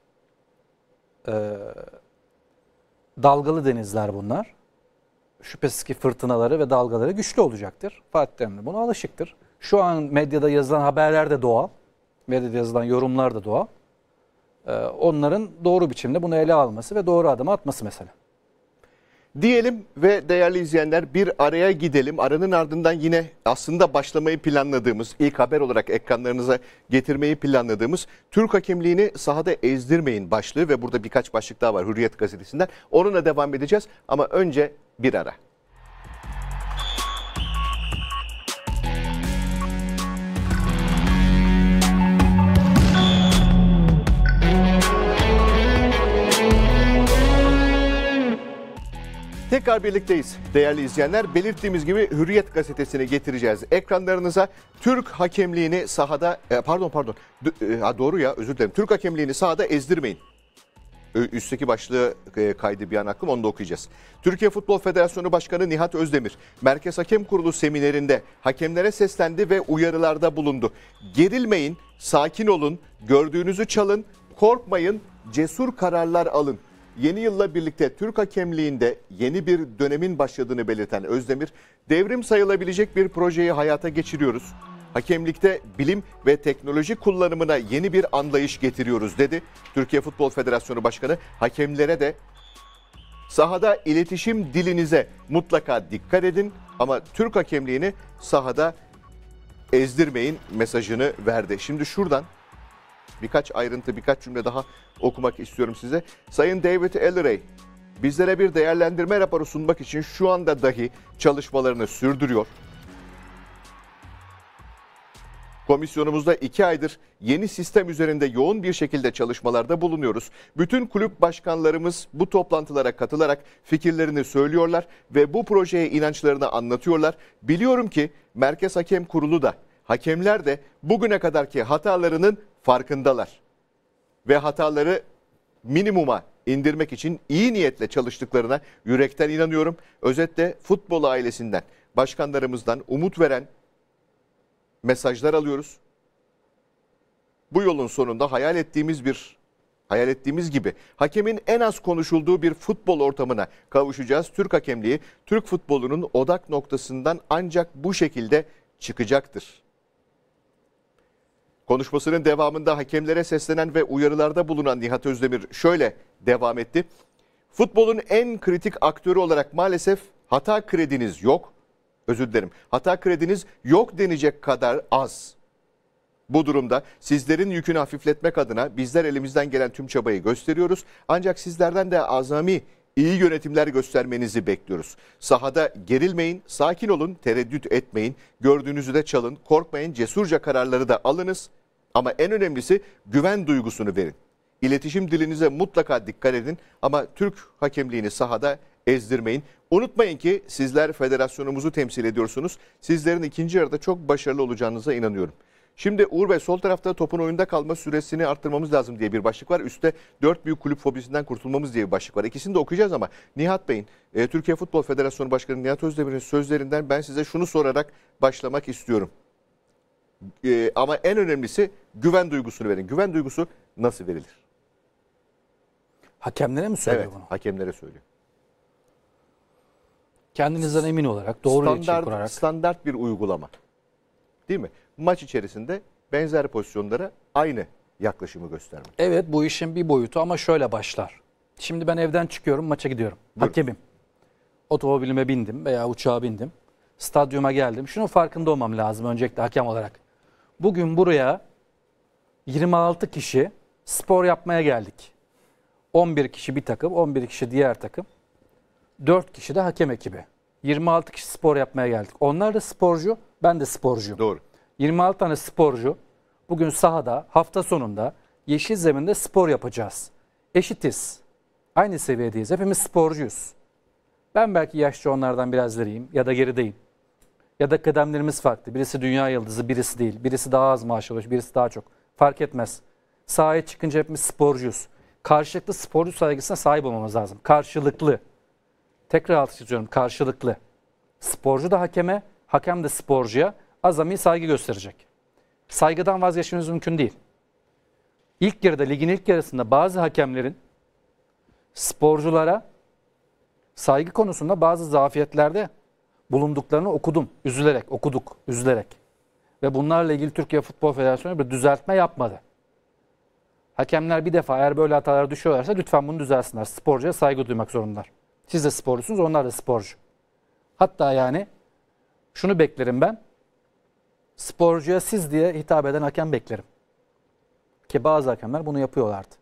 e, dalgalı denizler bunlar. Şüphesiz ki fırtınaları ve dalgaları güçlü olacaktır. Fatih Terim buna alışıktır. Şu an medyada yazılan haberler de doğal. Medyada yazılan yorumlar da doğal. Ee, onların doğru biçimde bunu ele alması ve doğru adım atması mesela. Diyelim ve değerli izleyenler bir araya gidelim. Aranın ardından yine aslında başlamayı planladığımız, ilk haber olarak ekranlarınıza getirmeyi planladığımız Türk hakemliğini sahada ezdirmeyin başlığı ve burada birkaç başlık daha var Hürriyet gazetesinden. Onunla devam edeceğiz ama önce bir ara. Tekrar birlikteyiz değerli izleyenler. Belirttiğimiz gibi Hürriyet gazetesini getireceğiz ekranlarınıza. Türk hakemliğini sahada e, pardon pardon e, ha doğru ya özür dilerim. Türk hakemliğini sahada ezdirmeyin. Üstteki başlığı e, kaydı bir an aklım onu da okuyacağız. Türkiye Futbol Federasyonu Başkanı Nihat Özdemir, Merkez Hakem Kurulu seminerinde hakemlere seslendi ve uyarılarda bulundu. Gerilmeyin, sakin olun, gördüğünüzü çalın, korkmayın, cesur kararlar alın. Yeni yılla birlikte Türk hakemliğinde yeni bir dönemin başladığını belirten Özdemir, devrim sayılabilecek bir projeyi hayata geçiriyoruz. Hakemlikte bilim ve teknoloji kullanımına yeni bir anlayış getiriyoruz dedi. Türkiye Futbol Federasyonu Başkanı hakemlere de sahada iletişim dilinize mutlaka dikkat edin ama Türk hakemliğini sahada ezdirmeyin mesajını verdi. Şimdi şuradan birkaç ayrıntı, birkaç cümle daha okumak istiyorum size. Sayın David Ellery bizlere bir değerlendirme raporu sunmak için şu anda dahi çalışmalarını sürdürüyor. Komisyonumuzda iki aydır yeni sistem üzerinde yoğun bir şekilde çalışmalarda bulunuyoruz. Bütün kulüp başkanlarımız bu toplantılara katılarak fikirlerini söylüyorlar ve bu projeye inançlarını anlatıyorlar. Biliyorum ki Merkez Hakem Kurulu da hakemler de bugüne kadarki hatalarının farkındalar ve hataları minimuma indirmek için iyi niyetle çalıştıklarına yürekten inanıyorum. Özetle futbol ailesinden, başkanlarımızdan umut veren mesajlar alıyoruz. Bu yolun sonunda hayal ettiğimiz bir hayal ettiğimiz gibi hakemin en az konuşulduğu bir futbol ortamına kavuşacağız. Türk hakemliği Türk futbolunun odak noktasından ancak bu şekilde çıkacaktır. Konuşmasının devamında hakemlere seslenen ve uyarılarda bulunan Nihat Özdemir şöyle devam etti. Futbolun en kritik aktörü olarak maalesef hata krediniz yok. Özür dilerim. Hata krediniz yok denecek kadar az. Bu durumda sizlerin yükünü hafifletmek adına bizler elimizden gelen tüm çabayı gösteriyoruz. Ancak sizlerden de azami iyi yönetimler göstermenizi bekliyoruz. Sahada gerilmeyin, sakin olun, tereddüt etmeyin, gördüğünüzü de çalın, korkmayın, cesurca kararları da alınız. Ama en önemlisi güven duygusunu verin. İletişim dilinize mutlaka dikkat edin ama Türk hakemliğini sahada ezdirmeyin. Unutmayın ki sizler federasyonumuzu temsil ediyorsunuz. Sizlerin ikinci yarıda çok başarılı olacağınıza inanıyorum. Şimdi Uğur Bey sol tarafta topun oyunda kalma süresini arttırmamız lazım diye bir başlık var. Üste dört büyük kulüp fobisinden kurtulmamız diye bir başlık var. İkisini de okuyacağız ama Nihat Bey'in, e, Türkiye Futbol Federasyonu Başkanı Nihat Özdemir'in sözlerinden ben size şunu sorarak başlamak istiyorum. E, ama en önemlisi güven duygusunu verin. Güven duygusu nasıl verilir? Hakemlere mi söylüyor evet, bunu? hakemlere söylüyor. Kendinizden emin olarak, doğru standart, kurarak. Standart bir uygulama. Değil mi? Maç içerisinde benzer pozisyonlara aynı yaklaşımı göstermek. Evet bu işin bir boyutu ama şöyle başlar. Şimdi ben evden çıkıyorum maça gidiyorum. Buyurun. Hakemim. Otomobilime bindim veya uçağa bindim. Stadyuma geldim. Şunun farkında olmam lazım öncelikle hakem olarak bugün buraya 26 kişi spor yapmaya geldik. 11 kişi bir takım, 11 kişi diğer takım. 4 kişi de hakem ekibi. 26 kişi spor yapmaya geldik. Onlar da sporcu, ben de sporcu. Doğru. 26 tane sporcu bugün sahada hafta sonunda yeşil zeminde spor yapacağız. Eşitiz. Aynı seviyedeyiz. Hepimiz sporcuyuz. Ben belki yaşça onlardan biraz deriyim ya da gerideyim ya da kıdemlerimiz farklı. Birisi dünya yıldızı, birisi değil. Birisi daha az maaş alıyor, birisi daha çok. Fark etmez. Sahaya çıkınca hepimiz sporcuyuz. Karşılıklı sporcu saygısına sahip olmamız lazım. Karşılıklı. Tekrar altı çiziyorum. Karşılıklı. Sporcu da hakeme, hakem de sporcuya azami saygı gösterecek. Saygıdan vazgeçmemiz mümkün değil. İlk yarıda, ligin ilk yarısında bazı hakemlerin sporculara saygı konusunda bazı zafiyetlerde bulunduklarını okudum. Üzülerek okuduk, üzülerek. Ve bunlarla ilgili Türkiye Futbol Federasyonu bir düzeltme yapmadı. Hakemler bir defa eğer böyle hatalara düşüyorlarsa lütfen bunu düzelsinler. Sporcuya saygı duymak zorundalar. Siz de sporcusunuz, onlar da sporcu. Hatta yani şunu beklerim ben. Sporcuya siz diye hitap eden hakem beklerim. Ki bazı hakemler bunu yapıyorlardı.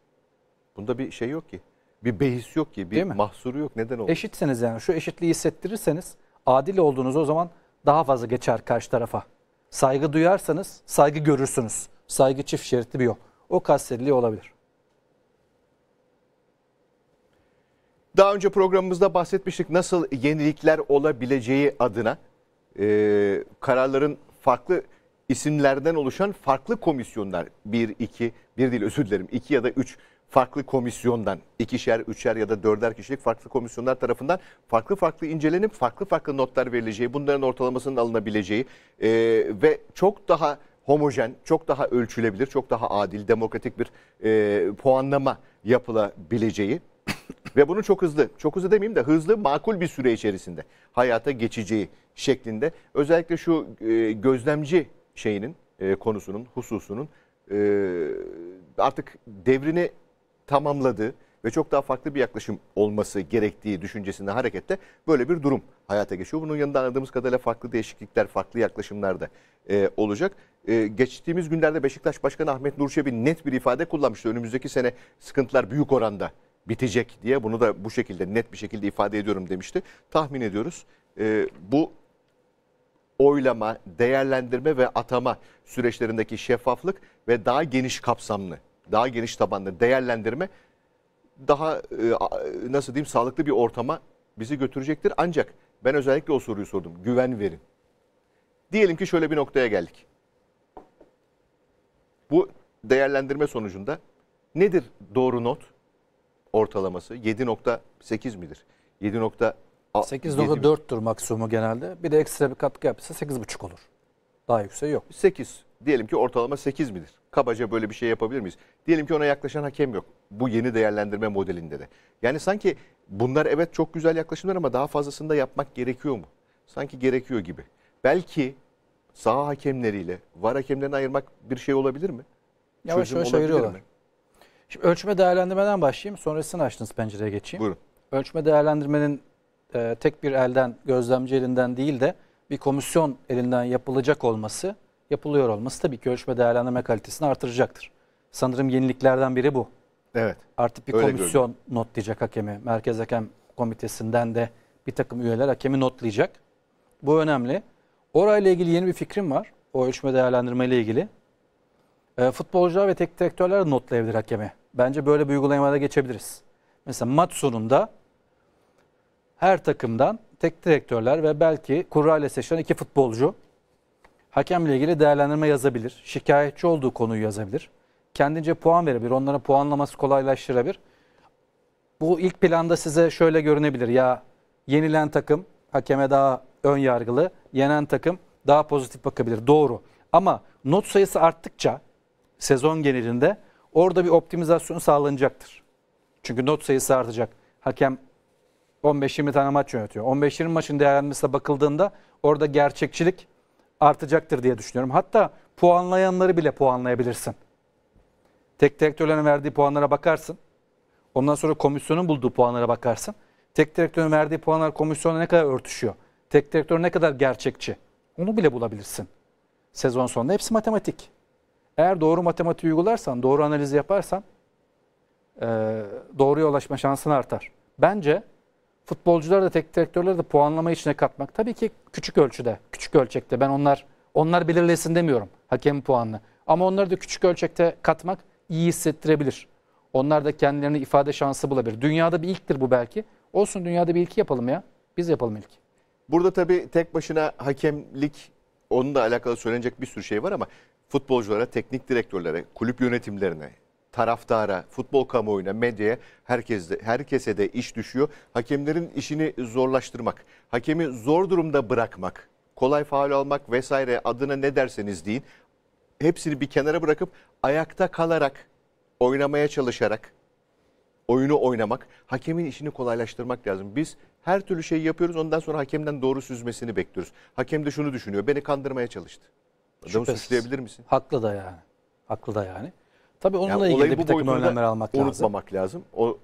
Bunda bir şey yok ki. Bir behis yok ki, bir mahsuru yok. Neden oldu? Eşitseniz yani. Şu eşitliği hissettirirseniz adil olduğunuz o zaman daha fazla geçer karşı tarafa. Saygı duyarsanız saygı görürsünüz. Saygı çift şeritli bir yol. O kastediliği olabilir. Daha önce programımızda bahsetmiştik nasıl yenilikler olabileceği adına e, kararların farklı isimlerden oluşan farklı komisyonlar bir iki bir değil özür dilerim iki ya da üç farklı komisyondan ikişer, üçer ya da dörder kişilik farklı komisyonlar tarafından farklı farklı incelenip farklı farklı notlar verileceği, bunların ortalamasının alınabileceği e, ve çok daha homojen, çok daha ölçülebilir, çok daha adil, demokratik bir e, puanlama yapılabileceği ve bunu çok hızlı, çok hızlı demeyeyim de hızlı makul bir süre içerisinde hayata geçeceği şeklinde özellikle şu e, gözlemci şeyinin, e, konusunun, hususunun e, artık devrini tamamladı ve çok daha farklı bir yaklaşım olması gerektiği düşüncesinde harekette böyle bir durum hayata geçiyor. Bunun yanında anladığımız kadarıyla farklı değişiklikler, farklı yaklaşımlar da e, olacak. E, geçtiğimiz günlerde Beşiktaş Başkanı Ahmet Nurşebi net bir ifade kullanmıştı. Önümüzdeki sene sıkıntılar büyük oranda bitecek diye bunu da bu şekilde net bir şekilde ifade ediyorum demişti. Tahmin ediyoruz e, bu oylama, değerlendirme ve atama süreçlerindeki şeffaflık ve daha geniş kapsamlı daha geniş tabanlı değerlendirme daha e, nasıl diyeyim sağlıklı bir ortama bizi götürecektir. Ancak ben özellikle o soruyu sordum. Güven verin. Diyelim ki şöyle bir noktaya geldik. Bu değerlendirme sonucunda nedir doğru not ortalaması? 7.8 midir? 8.4'tür maksimumu genelde. Bir de ekstra bir katkı yapsa 8.5 olur. Daha yüksek yok. 8 diyelim ki ortalama 8 midir? kabaca böyle bir şey yapabilir miyiz? Diyelim ki ona yaklaşan hakem yok. Bu yeni değerlendirme modelinde de. Yani sanki bunlar evet çok güzel yaklaşımlar ama daha fazlasını da yapmak gerekiyor mu? Sanki gerekiyor gibi. Belki sağ hakemleriyle var hakemlerini ayırmak bir şey olabilir mi? Yavaş Çözüm yavaş ayırıyorlar. Şimdi ölçme değerlendirmeden başlayayım. Sonrasını açtınız pencereye geçeyim. Buyurun. Ölçme değerlendirmenin e, tek bir elden, gözlemci elinden değil de bir komisyon elinden yapılacak olması yapılıyor olması tabii görüşme değerlendirme kalitesini artıracaktır. Sanırım yeniliklerden biri bu. Evet. Artık bir komisyon gördüm. notlayacak hakemi. Merkez Hakem Komitesi'nden de bir takım üyeler hakemi notlayacak. Bu önemli. Orayla ilgili yeni bir fikrim var. O ölçme değerlendirme ile ilgili. E, futbolcular ve tek direktörler notlayabilir hakemi. Bence böyle bir uygulamada geçebiliriz. Mesela maç sonunda her takımdan tek direktörler ve belki kurra seçilen iki futbolcu hakemle ilgili değerlendirme yazabilir. Şikayetçi olduğu konuyu yazabilir. Kendince puan verebilir. Onlara puanlaması kolaylaştırabilir. Bu ilk planda size şöyle görünebilir. Ya yenilen takım hakeme daha ön yargılı, yenen takım daha pozitif bakabilir. Doğru. Ama not sayısı arttıkça sezon genelinde orada bir optimizasyon sağlanacaktır. Çünkü not sayısı artacak. Hakem 15-20 tane maç yönetiyor. 15-20 maçın değerlendirmesine bakıldığında orada gerçekçilik artacaktır diye düşünüyorum. Hatta puanlayanları bile puanlayabilirsin. Tek direktörlerin verdiği puanlara bakarsın. Ondan sonra komisyonun bulduğu puanlara bakarsın. Tek direktörün verdiği puanlar komisyonla ne kadar örtüşüyor? Tek direktör ne kadar gerçekçi? Onu bile bulabilirsin. Sezon sonunda hepsi matematik. Eğer doğru matematiği uygularsan, doğru analizi yaparsan doğru ulaşma şansın artar. Bence futbolcular da tek direktörler de puanlama içine katmak. Tabii ki küçük ölçüde, küçük ölçekte. Ben onlar onlar belirlesin demiyorum hakem puanını. Ama onları da küçük ölçekte katmak iyi hissettirebilir. Onlar da kendilerini ifade şansı bulabilir. Dünyada bir ilktir bu belki. Olsun dünyada bir ilki yapalım ya. Biz yapalım ilk. Burada tabii tek başına hakemlik onunla alakalı söylenecek bir sürü şey var ama futbolculara, teknik direktörlere, kulüp yönetimlerine, taraftara, futbol kamuoyuna, medyaya, herkese, herkese de iş düşüyor. Hakemlerin işini zorlaştırmak, hakemi zor durumda bırakmak, kolay faal almak vesaire adına ne derseniz deyin. Hepsini bir kenara bırakıp ayakta kalarak, oynamaya çalışarak, oyunu oynamak, hakemin işini kolaylaştırmak lazım. Biz her türlü şeyi yapıyoruz ondan sonra hakemden doğru süzmesini bekliyoruz. Hakem de şunu düşünüyor, beni kandırmaya çalıştı. Adamı Şüphesiz. suçlayabilir misin? Haklı da yani. Haklı da yani. Tabii onunla yani ilgili de bir takım önlemler almak lazım. Unutmamak lazım. O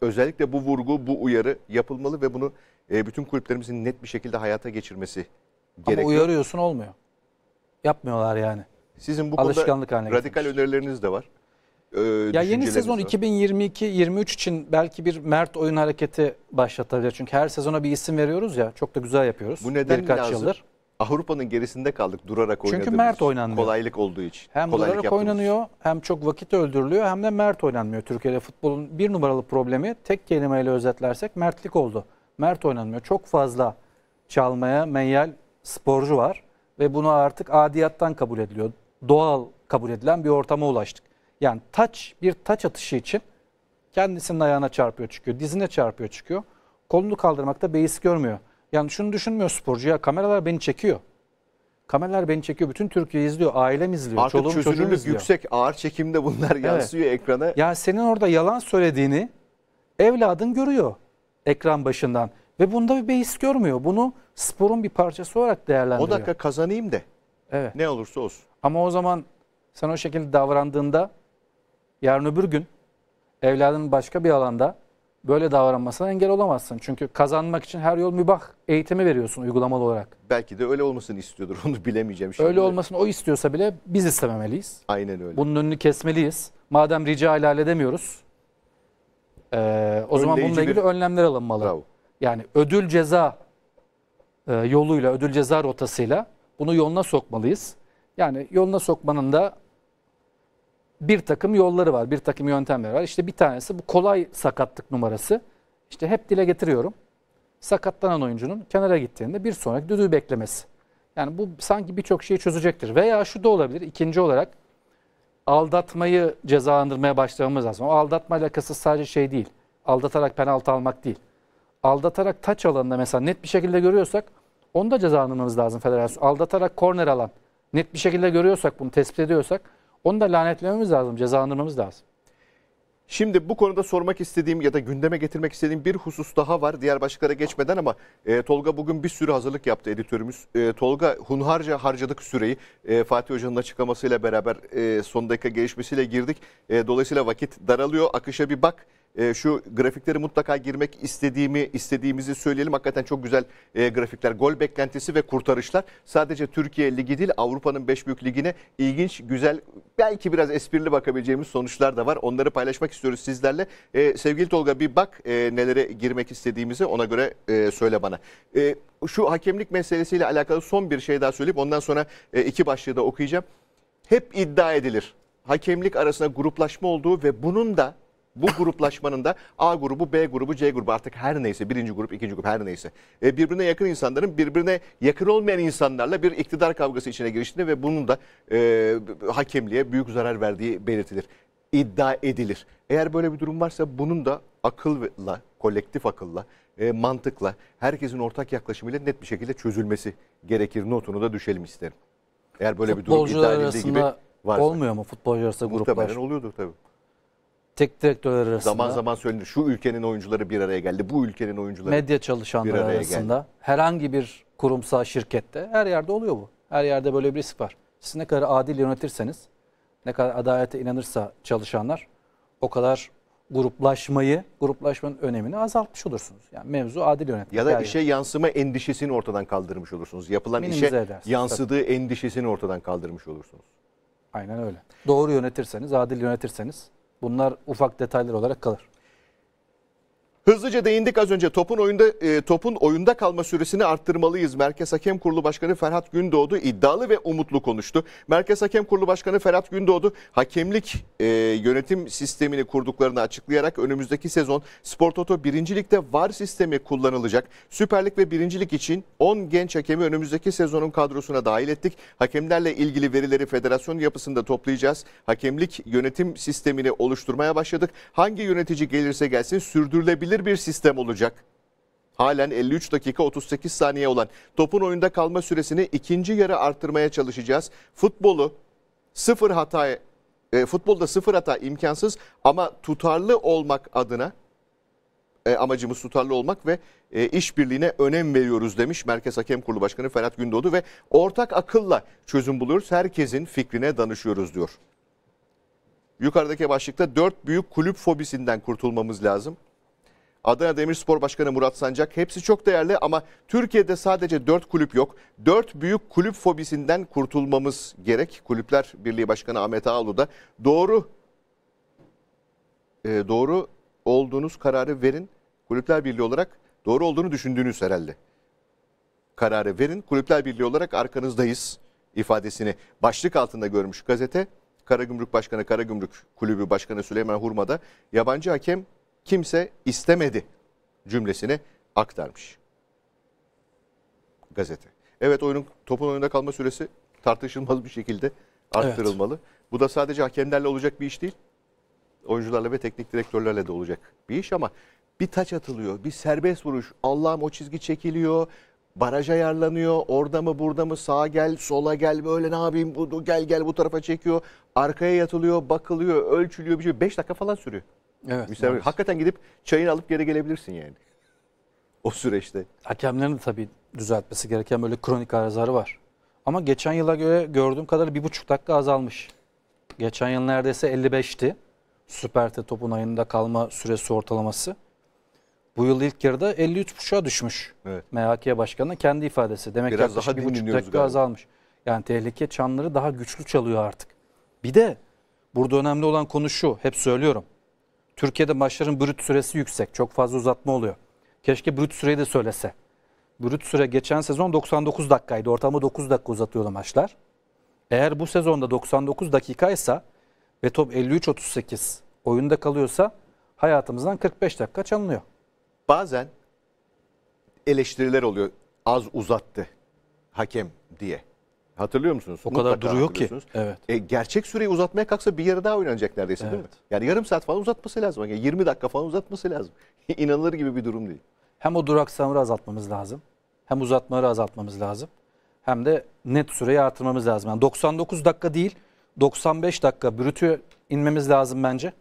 özellikle bu vurgu, bu uyarı yapılmalı ve bunu e, bütün kulüplerimizin net bir şekilde hayata geçirmesi gerekiyor. Ama uyarıyorsun olmuyor. Yapmıyorlar yani. Sizin bu Alışkanlık konuda radikal getirmiş. önerileriniz de var. Ee, ya yeni sezon 2022-23 için belki bir Mert oyun hareketi başlatabilir. Çünkü her sezona bir isim veriyoruz ya. Çok da güzel yapıyoruz. Bu neden Birkaç lazım? yıldır. Avrupa'nın gerisinde kaldık durarak oynadığımız. Çünkü Mert oynanmıyor. Kolaylık olduğu için. Hem Kolaylık durarak yaptığımız. oynanıyor hem çok vakit öldürülüyor hem de Mert oynanmıyor. Türkiye'de futbolun bir numaralı problemi tek kelimeyle özetlersek Mertlik oldu. Mert oynanmıyor. Çok fazla çalmaya menyal sporcu var ve bunu artık adiyattan kabul ediliyor. Doğal kabul edilen bir ortama ulaştık. Yani taç bir taç atışı için kendisinin ayağına çarpıyor çıkıyor, dizine çarpıyor çıkıyor. Kolunu kaldırmakta beis görmüyor. Yani şunu düşünmüyor sporcu ya kameralar beni çekiyor. Kameralar beni çekiyor. Bütün Türkiye izliyor. Ailem izliyor. Artık çoluğum, çözünürlük izliyor. yüksek. Ağır çekimde bunlar evet. ekrana. Ya senin orada yalan söylediğini evladın görüyor ekran başından. Ve bunda bir beis görmüyor. Bunu sporun bir parçası olarak değerlendiriyor. O dakika kazanayım de. Evet. Ne olursa olsun. Ama o zaman sen o şekilde davrandığında yarın öbür gün evladın başka bir alanda böyle davranmasına engel olamazsın. Çünkü kazanmak için her yol mübah. Eğitimi veriyorsun uygulamalı olarak. Belki de öyle olmasını istiyordur. Onu bilemeyeceğim şimdi. Öyle olmasını o istiyorsa bile biz istememeliyiz. Aynen öyle. Bunun önünü kesmeliyiz. Madem rica ile halledemiyoruz e, o Önleyici zaman bununla ilgili bir... önlemler alınmalı. Bravo. Yani ödül ceza e, yoluyla, ödül ceza rotasıyla bunu yoluna sokmalıyız. Yani yoluna sokmanın da bir takım yolları var, bir takım yöntemler var. İşte bir tanesi bu kolay sakatlık numarası. İşte hep dile getiriyorum. Sakatlanan oyuncunun kenara gittiğinde bir sonraki düdüğü beklemesi. Yani bu sanki birçok şeyi çözecektir. Veya şu da olabilir. ikinci olarak aldatmayı cezalandırmaya başlamamız lazım. O aldatma alakası sadece şey değil. Aldatarak penaltı almak değil. Aldatarak taç alanında mesela net bir şekilde görüyorsak onu da cezalandırmamız lazım federasyon. Aldatarak korner alan net bir şekilde görüyorsak bunu tespit ediyorsak onu da lanetlememiz lazım, cezalandırmamız lazım. Şimdi bu konuda sormak istediğim ya da gündeme getirmek istediğim bir husus daha var. Diğer başlıklara geçmeden ama e, Tolga bugün bir sürü hazırlık yaptı editörümüz. E, Tolga hunharca harcadık süreyi. E, Fatih Hoca'nın açıklamasıyla beraber e, son dakika gelişmesiyle girdik. E, dolayısıyla vakit daralıyor. Akışa bir bak e, şu grafikleri mutlaka girmek istediğimi istediğimizi söyleyelim. Hakikaten çok güzel e, grafikler. Gol beklentisi ve kurtarışlar. Sadece Türkiye Ligi değil Avrupa'nın 5 büyük ligine ilginç, güzel, belki biraz esprili bakabileceğimiz sonuçlar da var. Onları paylaşmak istiyoruz sizlerle. E, sevgili Tolga bir bak e, nelere girmek istediğimizi ona göre e, söyle bana. E, şu hakemlik meselesiyle alakalı son bir şey daha söyleyip ondan sonra e, iki başlığı da okuyacağım. Hep iddia edilir. Hakemlik arasında gruplaşma olduğu ve bunun da bu gruplaşmanın da A grubu, B grubu, C grubu artık her neyse birinci grup, ikinci grup her neyse e, birbirine yakın insanların birbirine yakın olmayan insanlarla bir iktidar kavgası içine giriştiğini ve bunun da e, hakemliğe büyük zarar verdiği belirtilir. iddia edilir. Eğer böyle bir durum varsa bunun da akılla, kolektif akılla, e, mantıkla, herkesin ortak yaklaşımıyla net bir şekilde çözülmesi gerekir notunu da düşelim isterim. Eğer böyle bir durum iddia edildiği gibi varsa. Olmuyor mu futbolcu arasında gruplar? Muhtemelen oluyordur tabii. Tek direktörler arasında. Zaman zaman söylenir. Şu ülkenin oyuncuları bir araya geldi. Bu ülkenin oyuncuları Medya çalışanları bir araya arasında. Geldi. Herhangi bir kurumsal şirkette her yerde oluyor bu. Her yerde böyle bir risk var. Siz ne kadar adil yönetirseniz, ne kadar adalete inanırsa çalışanlar o kadar gruplaşmayı, gruplaşmanın önemini azaltmış olursunuz. Yani mevzu adil yönetmek. Ya da işe yani. yansıma endişesini ortadan kaldırmış olursunuz. Yapılan Minimize işe edersiniz, yansıdığı tabii. endişesini ortadan kaldırmış olursunuz. Aynen öyle. Doğru yönetirseniz, adil yönetirseniz Bunlar ufak detaylar olarak kalır. Hızlıca değindik az önce topun oyunda e, topun oyunda kalma süresini arttırmalıyız. Merkez Hakem Kurulu Başkanı Ferhat Gündoğdu iddialı ve umutlu konuştu. Merkez Hakem Kurulu Başkanı Ferhat Gündoğdu hakemlik e, yönetim sistemini kurduklarını açıklayarak önümüzdeki sezon Spor Toto 1. Lig'de VAR sistemi kullanılacak. Süper Lig ve 1. Lig için 10 genç hakemi önümüzdeki sezonun kadrosuna dahil ettik. Hakemlerle ilgili verileri federasyon yapısında toplayacağız. Hakemlik yönetim sistemini oluşturmaya başladık. Hangi yönetici gelirse gelsin sürdürülebilir sürdürülebilir bir sistem olacak. Halen 53 dakika 38 saniye olan topun oyunda kalma süresini ikinci yarı artırmaya çalışacağız. Futbolu sıfır hata e, futbolda sıfır hata imkansız ama tutarlı olmak adına e, amacımız tutarlı olmak ve e, işbirliğine önem veriyoruz demiş Merkez Hakem Kurulu Başkanı Ferhat Gündoğdu ve ortak akılla çözüm buluyoruz. Herkesin fikrine danışıyoruz diyor. Yukarıdaki başlıkta dört büyük kulüp fobisinden kurtulmamız lazım. Adana Demirspor Başkanı Murat Sancak hepsi çok değerli ama Türkiye'de sadece 4 kulüp yok. 4 büyük kulüp fobisinden kurtulmamız gerek. Kulüpler Birliği Başkanı Ahmet Ağalı da doğru e, doğru olduğunuz kararı verin. Kulüpler Birliği olarak doğru olduğunu düşündüğünüz herhalde. Kararı verin. Kulüpler Birliği olarak arkanızdayız ifadesini başlık altında görmüş gazete. Karagümrük Başkanı Karagümrük Kulübü Başkanı Süleyman Hurma'da yabancı hakem kimse istemedi cümlesini aktarmış. Gazete. Evet oyunun topun oyunda kalma süresi tartışılmaz bir şekilde arttırılmalı. Evet. Bu da sadece hakemlerle olacak bir iş değil. Oyuncularla ve teknik direktörlerle de olacak bir iş ama bir taç atılıyor, bir serbest vuruş. Allah'ım o çizgi çekiliyor, baraj ayarlanıyor. Orada mı burada mı sağa gel, sola gel böyle ne yapayım bu, gel gel bu tarafa çekiyor. Arkaya yatılıyor, bakılıyor, ölçülüyor bir şey. 5 dakika falan sürüyor. Evet. Misafir. Hakikaten gidip çayını alıp geri gelebilirsin yani. O süreçte. Hakemlerin de tabii düzeltmesi gereken böyle kronik arızaları var. Ama geçen yıla göre gördüğüm kadarıyla bir buçuk dakika azalmış. Geçen yıl neredeyse 55'ti. Süperte topun ayında kalma süresi ortalaması. Bu yıl ilk yarıda 53.5'a düşmüş. Evet. MHK Başkanı'nın kendi ifadesi. Demek Biraz daha bir buçuk dakika galiba. azalmış. Yani tehlike çanları daha güçlü çalıyor artık. Bir de burada önemli olan konu şu. Hep söylüyorum. Türkiye'de maçların brüt süresi yüksek. Çok fazla uzatma oluyor. Keşke brüt süreyi de söylese. Brüt süre geçen sezon 99 dakikaydı. Ortalama 9 dakika uzatıyordu maçlar. Eğer bu sezonda 99 dakikaysa ve top 53-38 oyunda kalıyorsa hayatımızdan 45 dakika çalınıyor. Bazen eleştiriler oluyor. Az uzattı hakem diye. Hatırlıyor musunuz? O kadar duruyor ki. Evet. E, gerçek süreyi uzatmaya kalksa bir yere daha oynanacak neredeyse evet. değil mi? Yani yarım saat falan uzatması lazım. Yani 20 dakika falan uzatması lazım. İnanılır gibi bir durum değil. Hem o duraksamları azaltmamız lazım. Hem uzatmaları azaltmamız lazım. Hem de net süreyi artırmamız lazım. Yani 99 dakika değil 95 dakika brütü inmemiz lazım bence.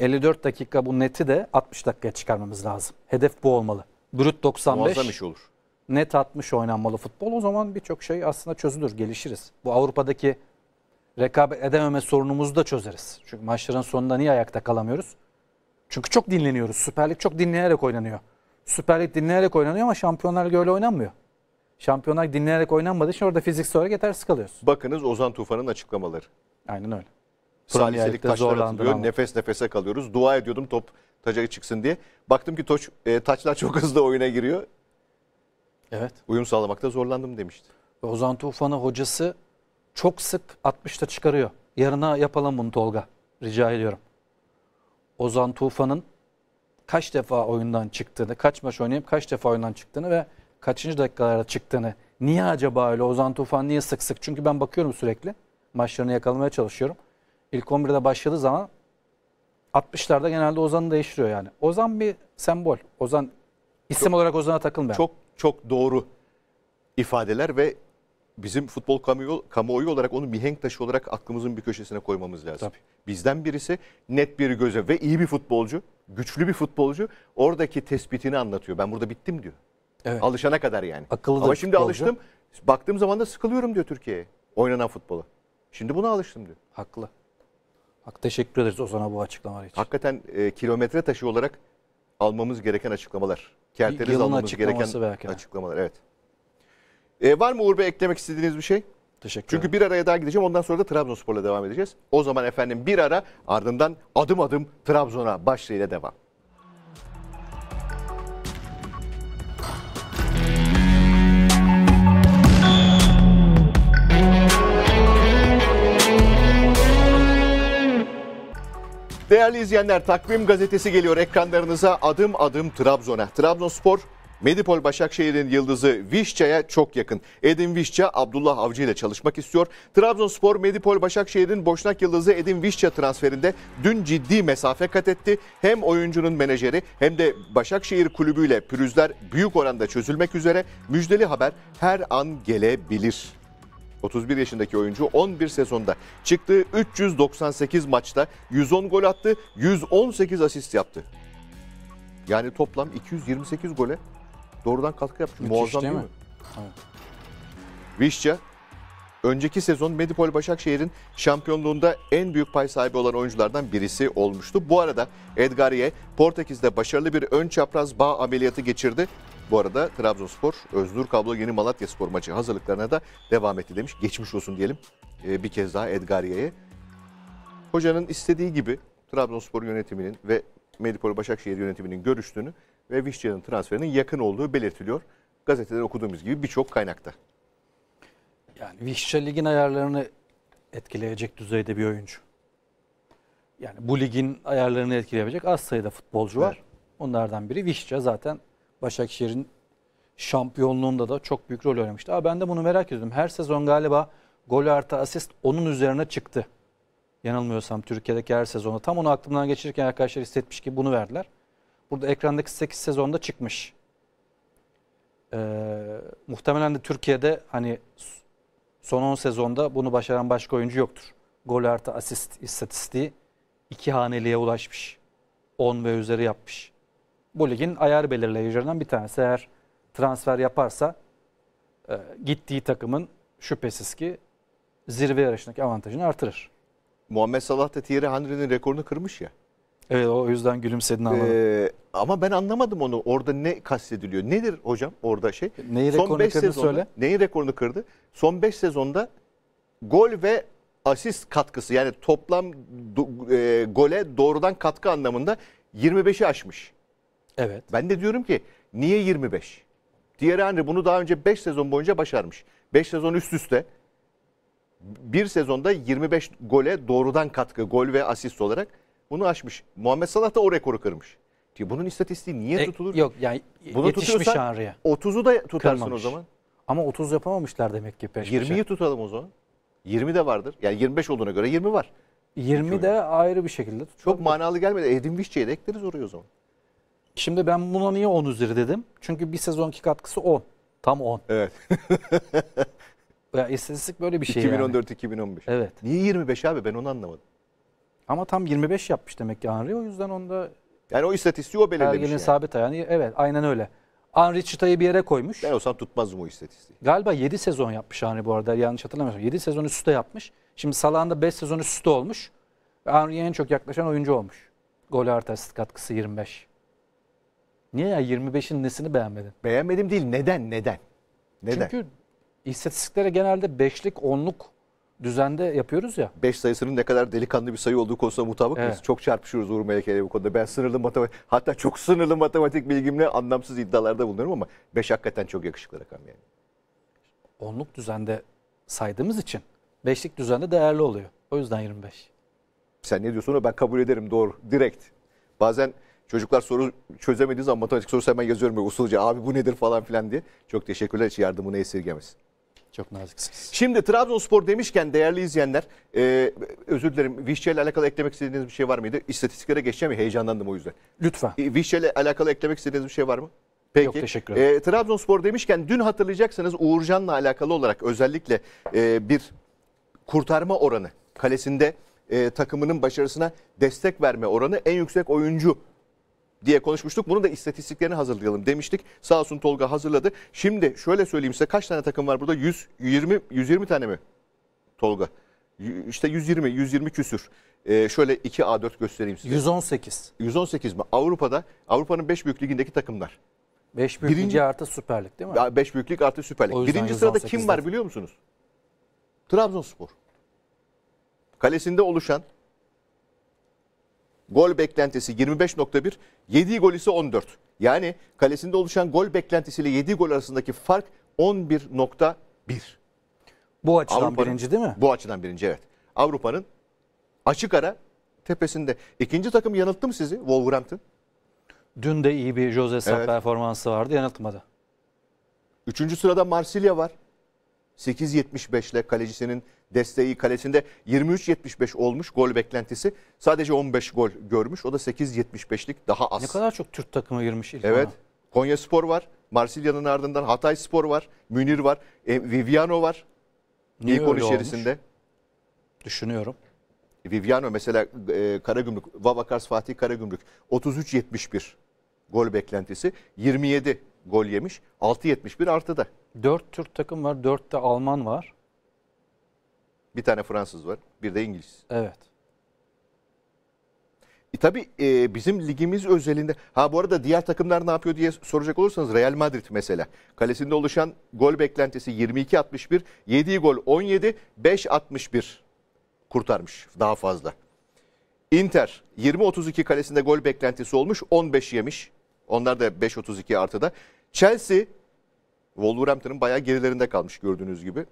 54 dakika bu neti de 60 dakikaya çıkarmamız lazım. Hedef bu olmalı. Brüt 95. Muazzam iş olur net atmış oynanmalı futbol. O zaman birçok şey aslında çözülür, gelişiriz. Bu Avrupa'daki rekabet edememe sorunumuzu da çözeriz. Çünkü maçların sonunda niye ayakta kalamıyoruz? Çünkü çok dinleniyoruz. Süper Lig çok dinleyerek oynanıyor. Süper Lig dinleyerek oynanıyor ama Şampiyonlar Ligi öyle oynanmıyor. Şampiyonlar dinleyerek oynanmadığı için orada fiziksel olarak yetersiz kalıyoruz. Bakınız Ozan Tufan'ın açıklamaları. Aynen öyle. Saliselik taşlar atılıyor. Ama. Nefes nefese kalıyoruz. Dua ediyordum top taca çıksın diye. Baktım ki toç, e, taçlar çok hızlı oyuna giriyor. Evet. Uyum sağlamakta zorlandım demişti. Ozan Tufan'ı hocası çok sık 60'ta çıkarıyor. Yarına yapalım bunu Tolga. Rica ediyorum. Ozan Tufan'ın kaç defa oyundan çıktığını, kaç maç oynayıp kaç defa oyundan çıktığını ve kaçıncı dakikalarda çıktığını. Niye acaba öyle Ozan Tufan niye sık sık? Çünkü ben bakıyorum sürekli. Maçlarını yakalamaya çalışıyorum. İlk 11'de başladığı zaman 60'larda genelde Ozan'ı değiştiriyor yani. Ozan bir sembol. Ozan isim çok, olarak Ozan'a takılmıyor. Çok çok doğru ifadeler ve bizim futbol kamuoyu, kamuoyu olarak onu mihenk taşı olarak aklımızın bir köşesine koymamız lazım. Tabii. Bizden birisi net bir göze ve iyi bir futbolcu, güçlü bir futbolcu oradaki tespitini anlatıyor. Ben burada bittim diyor. Evet. Alışana kadar yani. Akıllı Ama şimdi futbolcu. alıştım. Baktığım zaman da sıkılıyorum diyor Türkiye'ye oynanan futbola. Şimdi buna alıştım diyor. Haklı. Hak teşekkür ederiz Ozan'a bu açıklamalar için. Hakikaten e, kilometre taşı olarak almamız gereken açıklamalar kerteriz Yılın almamız gereken belki de. açıklamalar. Evet. Ee, var mı Uğur Bey eklemek istediğiniz bir şey? Teşekkür Çünkü bir araya daha gideceğim. Ondan sonra da Trabzonspor'la devam edeceğiz. O zaman efendim bir ara ardından adım adım Trabzon'a başlığıyla devam. Değerli izleyenler takvim gazetesi geliyor ekranlarınıza adım adım Trabzon'a. Trabzonspor Medipol Başakşehir'in yıldızı Vişça'ya çok yakın. Edin Vişça Abdullah Avcı ile çalışmak istiyor. Trabzonspor Medipol Başakşehir'in Boşnak yıldızı Edin Vişça transferinde dün ciddi mesafe kat etti. Hem oyuncunun menajeri hem de Başakşehir kulübüyle pürüzler büyük oranda çözülmek üzere müjdeli haber her an gelebilir. 31 yaşındaki oyuncu 11 sezonda çıktığı 398 maçta 110 gol attı, 118 asist yaptı. Yani toplam 228 gole doğrudan katkı yapmış. Müthiş, Muazzam değil, değil mi? mi? Evet. Vişça önceki sezon Medipol Başakşehir'in şampiyonluğunda en büyük pay sahibi olan oyunculardan birisi olmuştu. Bu arada Edgariye Portekiz'de başarılı bir ön çapraz bağ ameliyatı geçirdi bu arada Trabzonspor Öznur Kablo yeni Malatyaspor maçı hazırlıklarına da devam etti demiş. Geçmiş olsun diyelim e, bir kez daha Edgariye'ye. Hocanın istediği gibi Trabzonspor yönetiminin ve Medipol Başakşehir yönetiminin görüştüğünü ve Vişçe'nin transferinin yakın olduğu belirtiliyor. Gazeteden okuduğumuz gibi birçok kaynakta. Yani Vişçe ligin ayarlarını etkileyecek düzeyde bir oyuncu. Yani bu ligin ayarlarını etkileyebilecek az sayıda futbolcu var. Evet. Onlardan biri Vişçe zaten Başakşehir'in şampiyonluğunda da çok büyük rol oynamıştı. Aa, ben de bunu merak ediyordum. Her sezon galiba gol artı asist onun üzerine çıktı. Yanılmıyorsam Türkiye'deki her sezonu. Tam onu aklımdan geçirirken arkadaşlar hissetmiş ki bunu verdiler. Burada ekrandaki 8 sezonda çıkmış. Ee, muhtemelen de Türkiye'de hani son 10 sezonda bunu başaran başka oyuncu yoktur. Gol artı asist istatistiği iki haneliğe ulaşmış. 10 ve üzeri yapmış bu ligin ayar belirleyicilerinden bir tanesi. Eğer transfer yaparsa e, gittiği takımın şüphesiz ki zirve yarışındaki avantajını artırır. Muhammed Salah da Thierry Henry'nin rekorunu kırmış ya. Evet o yüzden gülümsedin e, anladım. Ee, ama ben anlamadım onu. Orada ne kastediliyor? Nedir hocam orada şey? Neyi Son rekorunu beş kırdı sezonda, söyle. Neyin rekorunu kırdı? Son 5 sezonda gol ve asist katkısı yani toplam do, e, gole doğrudan katkı anlamında 25'i aşmış. Evet. Ben de diyorum ki niye 25? Thierry Henry bunu daha önce 5 sezon boyunca başarmış. 5 sezon üst üste. Bir sezonda 25 gole doğrudan katkı, gol ve asist olarak bunu aşmış. Muhammed Salah da o rekoru kırmış. Ki bunun istatistiği niye e, tutulur? Yok yani Bunu yetişmiş Henry'e. 30'u da tutarsın Kırmamış. o zaman. Ama 30 yapamamışlar demek ki peş 20'yi tutalım o zaman. 20 de vardır. Yani 25 olduğuna göre 20 var. 20 de ayrı bir şekilde tutalım. Çok manalı gelmedi. Edin Vişçe'yi de ekleriz oraya o zaman. Şimdi ben buna niye 10 üzeri dedim? Çünkü bir sezonki katkısı 10. Tam 10. Evet. ya istatistik böyle bir şey 2014-2015. Evet. Niye 25 abi ben onu anlamadım. Ama tam 25 yapmış demek ki Henry. O yüzden onda... Yani o istatistiği o belirlemiş. Ergen'in yani. sabit ayağını. Evet aynen öyle. Henry çıtayı bir yere koymuş. Ben olsam tutmazdım o istatistiği. Galiba 7 sezon yapmış Henry bu arada. Yanlış hatırlamıyorsam. 7 sezon üst yapmış. Şimdi Salah'ın 5 sezon üst olmuş. Henry'e en çok yaklaşan oyuncu olmuş. Gol artı asist katkısı 25. Niye ya 25'in nesini beğenmedin? Beğenmedim değil neden neden? Neden? Çünkü istatistiklere genelde 5'lik 10'luk düzende yapıyoruz ya. 5 sayısının ne kadar delikanlı bir sayı olduğu konusunda mutabık evet. Çok çarpışıyoruz Uğur Meleke'yle bu konuda. Ben sınırlı matematik, hatta çok sınırlı matematik bilgimle anlamsız iddialarda bulunuyorum ama 5 hakikaten çok yakışıklı rakam yani. Onluk düzende saydığımız için beşlik düzende değerli oluyor. O yüzden 25. Sen ne diyorsun ben kabul ederim doğru direkt. Bazen Çocuklar soru çözemediği zaman matematik sorusu hemen yazıyorum böyle usulca abi bu nedir falan filan diye. Çok teşekkürler hiç yardımını esirgemesin. Çok naziksiniz. Şimdi Trabzonspor demişken değerli izleyenler e, özür dilerim Vişçe ile alakalı eklemek istediğiniz bir şey var mıydı? İstatistiklere geçeceğim ya heyecanlandım o yüzden. Lütfen. E, Vişçe ile alakalı eklemek istediğiniz bir şey var mı? Peki. Yok teşekkür e, ederim. E, Trabzonspor demişken dün hatırlayacaksınız Uğurcan'la alakalı olarak özellikle e, bir kurtarma oranı kalesinde e, takımının başarısına destek verme oranı en yüksek oyuncu diye konuşmuştuk. Bunu da istatistiklerini hazırlayalım demiştik. Sağ olsun Tolga hazırladı. Şimdi şöyle söyleyeyim size kaç tane takım var burada? 120 120 tane mi? Tolga. İşte 120 120 küsür. Ee, şöyle 2 A4 göstereyim size. 118. 118 mi? Avrupa'da Avrupa'nın 5 büyük ligindeki takımlar. 5 büyük Birinci, artı süperlik değil mi? 5 büyük lig artı Süper Birinci sırada kim var biliyor musunuz? Trabzonspor. Kalesinde oluşan Gol beklentisi 25.1, yediği gol ise 14. Yani kalesinde oluşan gol beklentisiyle yediği gol arasındaki fark 11.1. Bu açıdan Avrupa'nın, birinci değil mi? Bu açıdan birinci evet. Avrupa'nın açık ara tepesinde. İkinci takım yanılttı mı sizi Wolverhampton? Dün de iyi bir Jose Sarp evet. performansı vardı yanıltmadı. Üçüncü sırada Marsilya var. 8.75 ile kalecisinin desteği kalesinde 23-75 olmuş gol beklentisi. Sadece 15 gol görmüş. O da 8-75'lik daha az. Ne kadar çok Türk takımı girmiş ilk Evet. Ona. Konya Spor var. Marsilya'nın ardından Hatay Spor var. Münir var. E, Viviano var. Niye ilk 10 içerisinde. Düşünüyorum. Viviano mesela e, Karagümrük, Vavakars Fatih Karagümrük 33-71 gol beklentisi. 27 gol yemiş. 6-71 artıda. 4 Türk takım var, 4 de Alman var. Bir tane Fransız var, bir de İngiliz. Evet. E, tabii e, bizim ligimiz özelinde... Ha bu arada diğer takımlar ne yapıyor diye soracak olursanız Real Madrid mesela. Kalesinde oluşan gol beklentisi 22-61, 7 gol 17, 5-61 kurtarmış daha fazla. Inter 20-32 kalesinde gol beklentisi olmuş, 15 yemiş. Onlar da 5-32 artıda. Chelsea Wolverhampton'ın bayağı gerilerinde kalmış gördüğünüz gibi.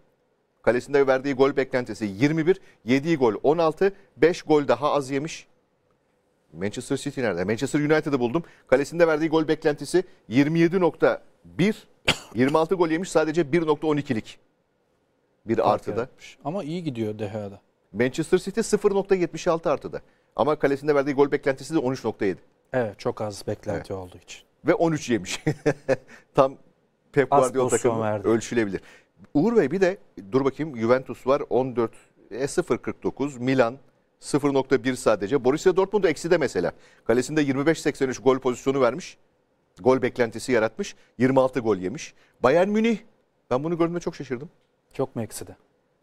Kalesinde verdiği gol beklentisi 21, 7 gol 16, 5 gol daha az yemiş. Manchester City nerede? Manchester United'ı buldum. Kalesinde verdiği gol beklentisi 27.1, 26 gol yemiş sadece 1.12'lik bir artıda. Ama iyi gidiyor Deha'da. Manchester City 0.76 artıda. Ama kalesinde verdiği gol beklentisi de 13.7. Evet çok az beklenti evet. olduğu için. Ve 13 yemiş. Tam Pep Guardiola takımı ölçülebilir. Uğur Bey bir de dur bakayım Juventus var 14 e 0.49 Milan 0.1 sadece. Borussia Dortmund eksi de mesela. Kalesinde 25-83 gol pozisyonu vermiş. Gol beklentisi yaratmış. 26 gol yemiş. Bayern Münih ben bunu gördüğümde çok şaşırdım. Çok mu ekside?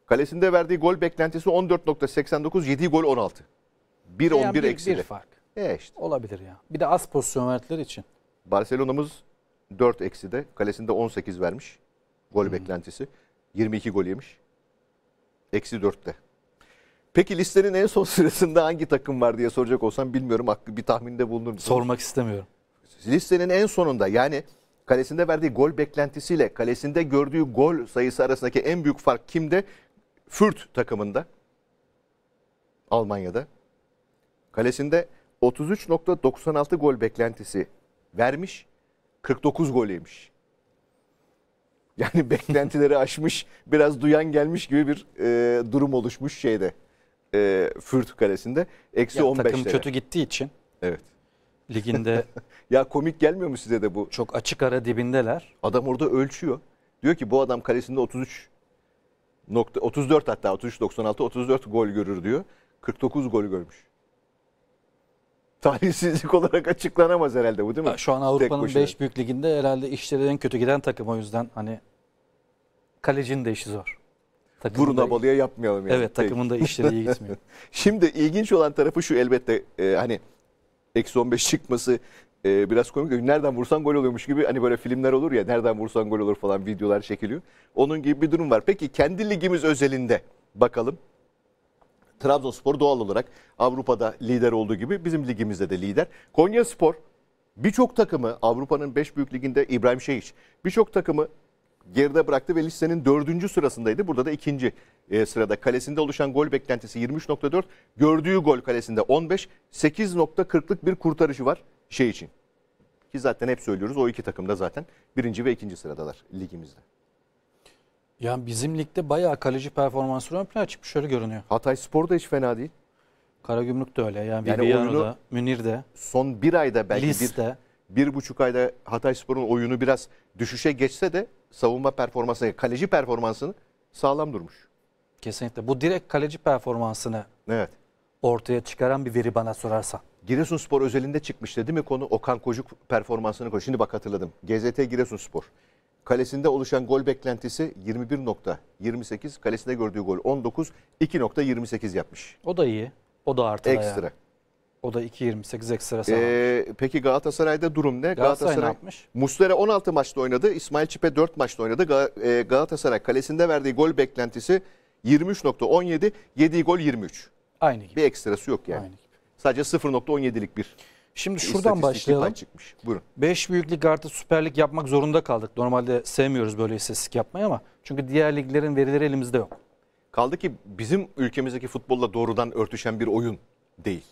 Kalesinde verdiği gol beklentisi 14.89, 7 gol 16. 1-11 yani bir, eksili. Bir fark. E işte. Olabilir ya. Bir de az pozisyon verdikleri için. Barcelona'mız 4 eksi de kalesinde 18 vermiş. Gol hmm. beklentisi. 22 gol yemiş. Eksi 4'te. Peki listenin en son sırasında hangi takım var diye soracak olsam bilmiyorum. bir tahminde bulunur musunuz? Sormak istemiyorum. Listenin en sonunda yani kalesinde verdiği gol beklentisiyle kalesinde gördüğü gol sayısı arasındaki en büyük fark kimde? Fürt takımında. Almanya'da. Kalesinde 33.96 gol beklentisi vermiş. 49 gol yemiş. Yani beklentileri aşmış, biraz duyan gelmiş gibi bir e, durum oluşmuş şeyde. E, Fürt Kalesi'nde. Eksi 15 Takım kötü gittiği için. Evet. Liginde. ya komik gelmiyor mu size de bu? Çok açık ara dibindeler. Adam orada ölçüyor. Diyor ki bu adam kalesinde 33 nokta 34 hatta 33 96 34 gol görür diyor. 49 gol görmüş talihsizlik olarak açıklanamaz herhalde bu değil mi? Ya şu an Avrupa'nın 5 büyük liginde herhalde işleri en kötü giden takım o yüzden hani kalecinin de işi zor. Takımın Burun yapmayalım yani. Evet takımın da işleri iyi gitmiyor. Şimdi ilginç olan tarafı şu elbette e, hani eksi 15 çıkması e, biraz komik. Nereden vursan gol oluyormuş gibi hani böyle filmler olur ya nereden vursan gol olur falan videolar çekiliyor. Onun gibi bir durum var. Peki kendi ligimiz özelinde bakalım Trabzonspor doğal olarak Avrupa'da lider olduğu gibi bizim ligimizde de lider. Konya Spor birçok takımı Avrupa'nın 5 büyük liginde İbrahim Şehiç birçok takımı geride bıraktı ve listenin 4. sırasındaydı. Burada da 2. E, sırada kalesinde oluşan gol beklentisi 23.4. Gördüğü gol kalesinde 15. 8.40'lık bir kurtarışı var şey için. Ki zaten hep söylüyoruz o iki takım da zaten birinci ve ikinci sıradalar ligimizde. Yani bizim ligde bayağı kaleci performansı ön plana çıkmış şöyle görünüyor. Hatay Spor da hiç fena değil. Karagümrük de öyle. Yani, yani Münir de, Son bir ayda belki bir, bir buçuk ayda Hatay Spor'un oyunu biraz düşüşe geçse de savunma performansı, kaleci performansını sağlam durmuş. Kesinlikle. Bu direkt kaleci performansını evet. ortaya çıkaran bir veri bana sorarsan. Spor özelinde çıkmıştı değil mi konu? Okan Kocuk performansını koy. Şimdi bak hatırladım. GZT Giresun Spor. Kalesinde oluşan gol beklentisi 21.28. Kalesinde gördüğü gol 19. 2.28 yapmış. O da iyi. O da artı Ekstra. O da 2.28 ekstra ee, sağlamış. Ee, peki Galatasaray'da durum ne? Galatasaray, Galatasaray yapmış? Muslera 16 maçta oynadı. İsmail Çipe 4 maçta oynadı. E, Galatasaray kalesinde verdiği gol beklentisi 23.17. Yediği gol 23. Aynı gibi. Bir ekstrası yok yani. Aynı gibi. Sadece 0.17'lik bir Şimdi şuradan başlayalım. Çıkmış. Buyurun. 5 büyüklük artı Süper Lig yapmak zorunda kaldık. Normalde sevmiyoruz böyle istatistik yapmayı ama çünkü diğer liglerin verileri elimizde yok. Kaldı ki bizim ülkemizdeki futbolla doğrudan örtüşen bir oyun değil.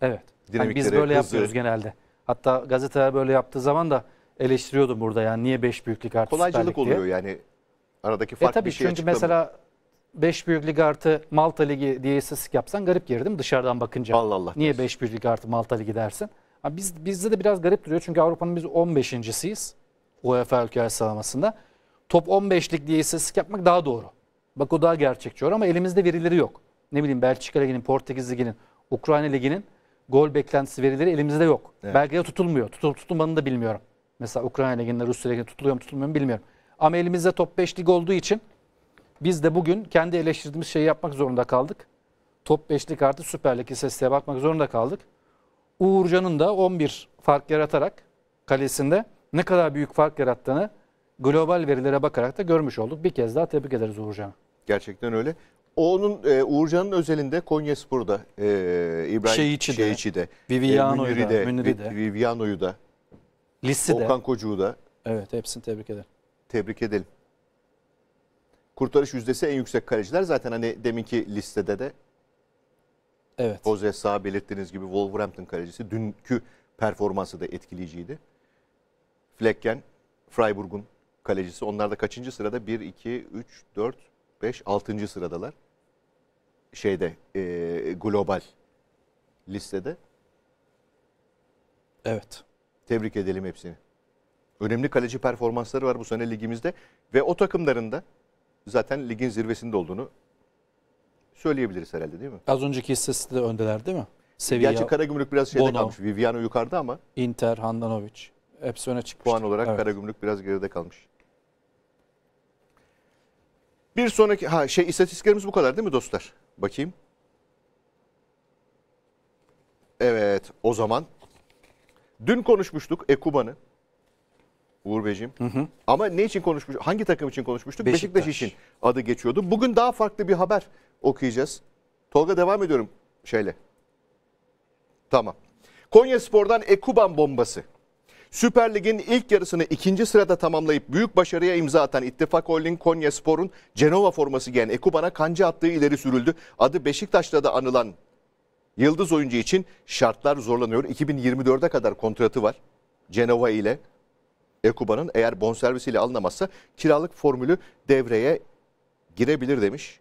Evet. Hani biz böyle hızı... yapıyoruz genelde. Hatta gazeteler böyle yaptığı zaman da eleştiriyordum burada yani niye 5 büyüklük artı Kolaycılık Süper Lig diye. oluyor yani aradaki e fark e, tabii, bir şey çünkü mesela 5 büyük lig artı Malta Ligi diye istatistik yapsan garip gelir değil mi dışarıdan bakınca? Allah Allah. Niye 5 büyük lig artı Malta Ligi dersin? biz bizde de biraz garip duruyor çünkü Avrupa'nın biz 15.siyiz UEFA ülkeler sıralamasında. Top 15'lik diye istatistik yapmak daha doğru. Bak o daha gerçekçi olur ama elimizde verileri yok. Ne bileyim Belçika Ligi'nin, Portekiz Ligi'nin, Ukrayna Ligi'nin gol beklentisi verileri elimizde yok. Evet. Belgede tutulmuyor. Tutulup tutulmadığını da bilmiyorum. Mesela Ukrayna Ligi'nde, Rusya Ligi'nde tutuluyor mu tutulmuyor mu bilmiyorum. Ama elimizde top 5 lig olduğu için biz de bugün kendi eleştirdiğimiz şeyi yapmak zorunda kaldık. Top 5'lik artı Süper Lig listeye bakmak zorunda kaldık. Uğurcan'ın da 11 fark yaratarak kalesinde ne kadar büyük fark yarattığını global verilere bakarak da görmüş olduk. Bir kez daha tebrik ederiz Uğurcan'a. Gerçekten öyle. Onun e, Uğurcan'ın özelinde Konya Spor'da e, İbrahim Şeyiçi de, Şeyiçi de e, Viviano'yu da, Münir'i de, da, Okan de. Evet hepsini tebrik ederim. Tebrik edelim. Kurtarış yüzdesi en yüksek kaleciler zaten hani deminki listede de Evet. Jose Sa belirttiğiniz gibi Wolverhampton kalecisi. Dünkü performansı da etkileyiciydi. Flecken, Freiburg'un kalecisi. Onlar da kaçıncı sırada? 1, 2, 3, 4, 5, 6. sıradalar. Şeyde e, global listede. Evet. Tebrik edelim hepsini. Önemli kaleci performansları var bu sene ligimizde ve o takımların da zaten ligin zirvesinde olduğunu söyleyebiliriz herhalde değil mi? Az önceki hissesi de öndeler değil mi? Sevilla, Gerçi Karagümrük biraz şeyde Bono, kalmış. Viviano yukarıda ama. Inter, Handanovic. Hepsi öne çıkmış. Puan olarak evet. Karagümrük biraz geride kalmış. Bir sonraki ha şey istatistiklerimiz bu kadar değil mi dostlar? Bakayım. Evet o zaman dün konuşmuştuk Ekuban'ı. Uğur Beyciğim. Hı hı. Ama ne için konuşmuş? Hangi takım için konuşmuştuk? Beşiktaş. Beşiktaş için adı geçiyordu. Bugün daha farklı bir haber okuyacağız. Tolga devam ediyorum şeyle. Tamam. Konya Spor'dan Ekuban bombası. Süper Lig'in ilk yarısını ikinci sırada tamamlayıp büyük başarıya imza atan İttifak Holding Konya Spor'un Cenova forması giyen Ekuban'a kanca attığı ileri sürüldü. Adı Beşiktaş'ta da anılan Yıldız oyuncu için şartlar zorlanıyor. 2024'e kadar kontratı var Cenova ile Ekuban'ın. Eğer bonservisiyle alınamazsa kiralık formülü devreye girebilir demiş.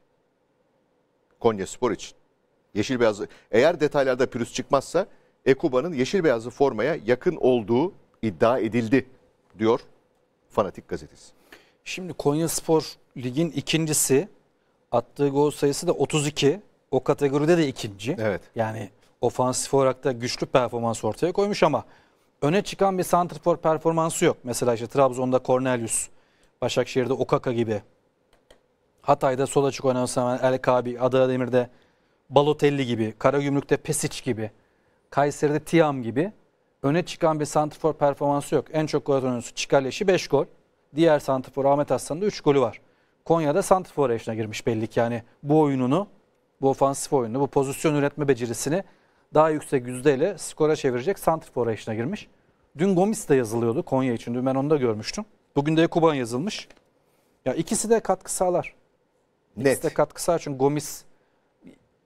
Konya Spor için. Yeşil beyazı Eğer detaylarda pürüz çıkmazsa Ekuba'nın yeşil beyazı formaya yakın olduğu iddia edildi diyor Fanatik gazetesi. Şimdi Konya Spor ligin ikincisi. Attığı gol sayısı da 32. O kategoride de ikinci. Evet. Yani ofansif olarak da güçlü performans ortaya koymuş ama öne çıkan bir santrfor performansı yok. Mesela işte Trabzon'da Cornelius, Başakşehir'de Okaka gibi Hatay'da sol açık oynaması El Kabi, Adana Demir'de Balotelli gibi, Karagümrük'te Pesic gibi, Kayseri'de Tiam gibi öne çıkan bir santrfor performansı yok. En çok gol oyuncusu Çikaleş'i 5 gol. Diğer santrfor Ahmet Aslan'da 3 golü var. Konya'da santrfor eşine girmiş belli ki. Yani bu oyununu, bu ofansif oyununu, bu pozisyon üretme becerisini daha yüksek yüzdeyle skora çevirecek santrfor eşine girmiş. Dün Gomis de yazılıyordu Konya için. Dün ben onu da görmüştüm. Bugün de Kuban yazılmış. Ya ikisi de katkı sağlar. İkisi de katkısı var çünkü Gomis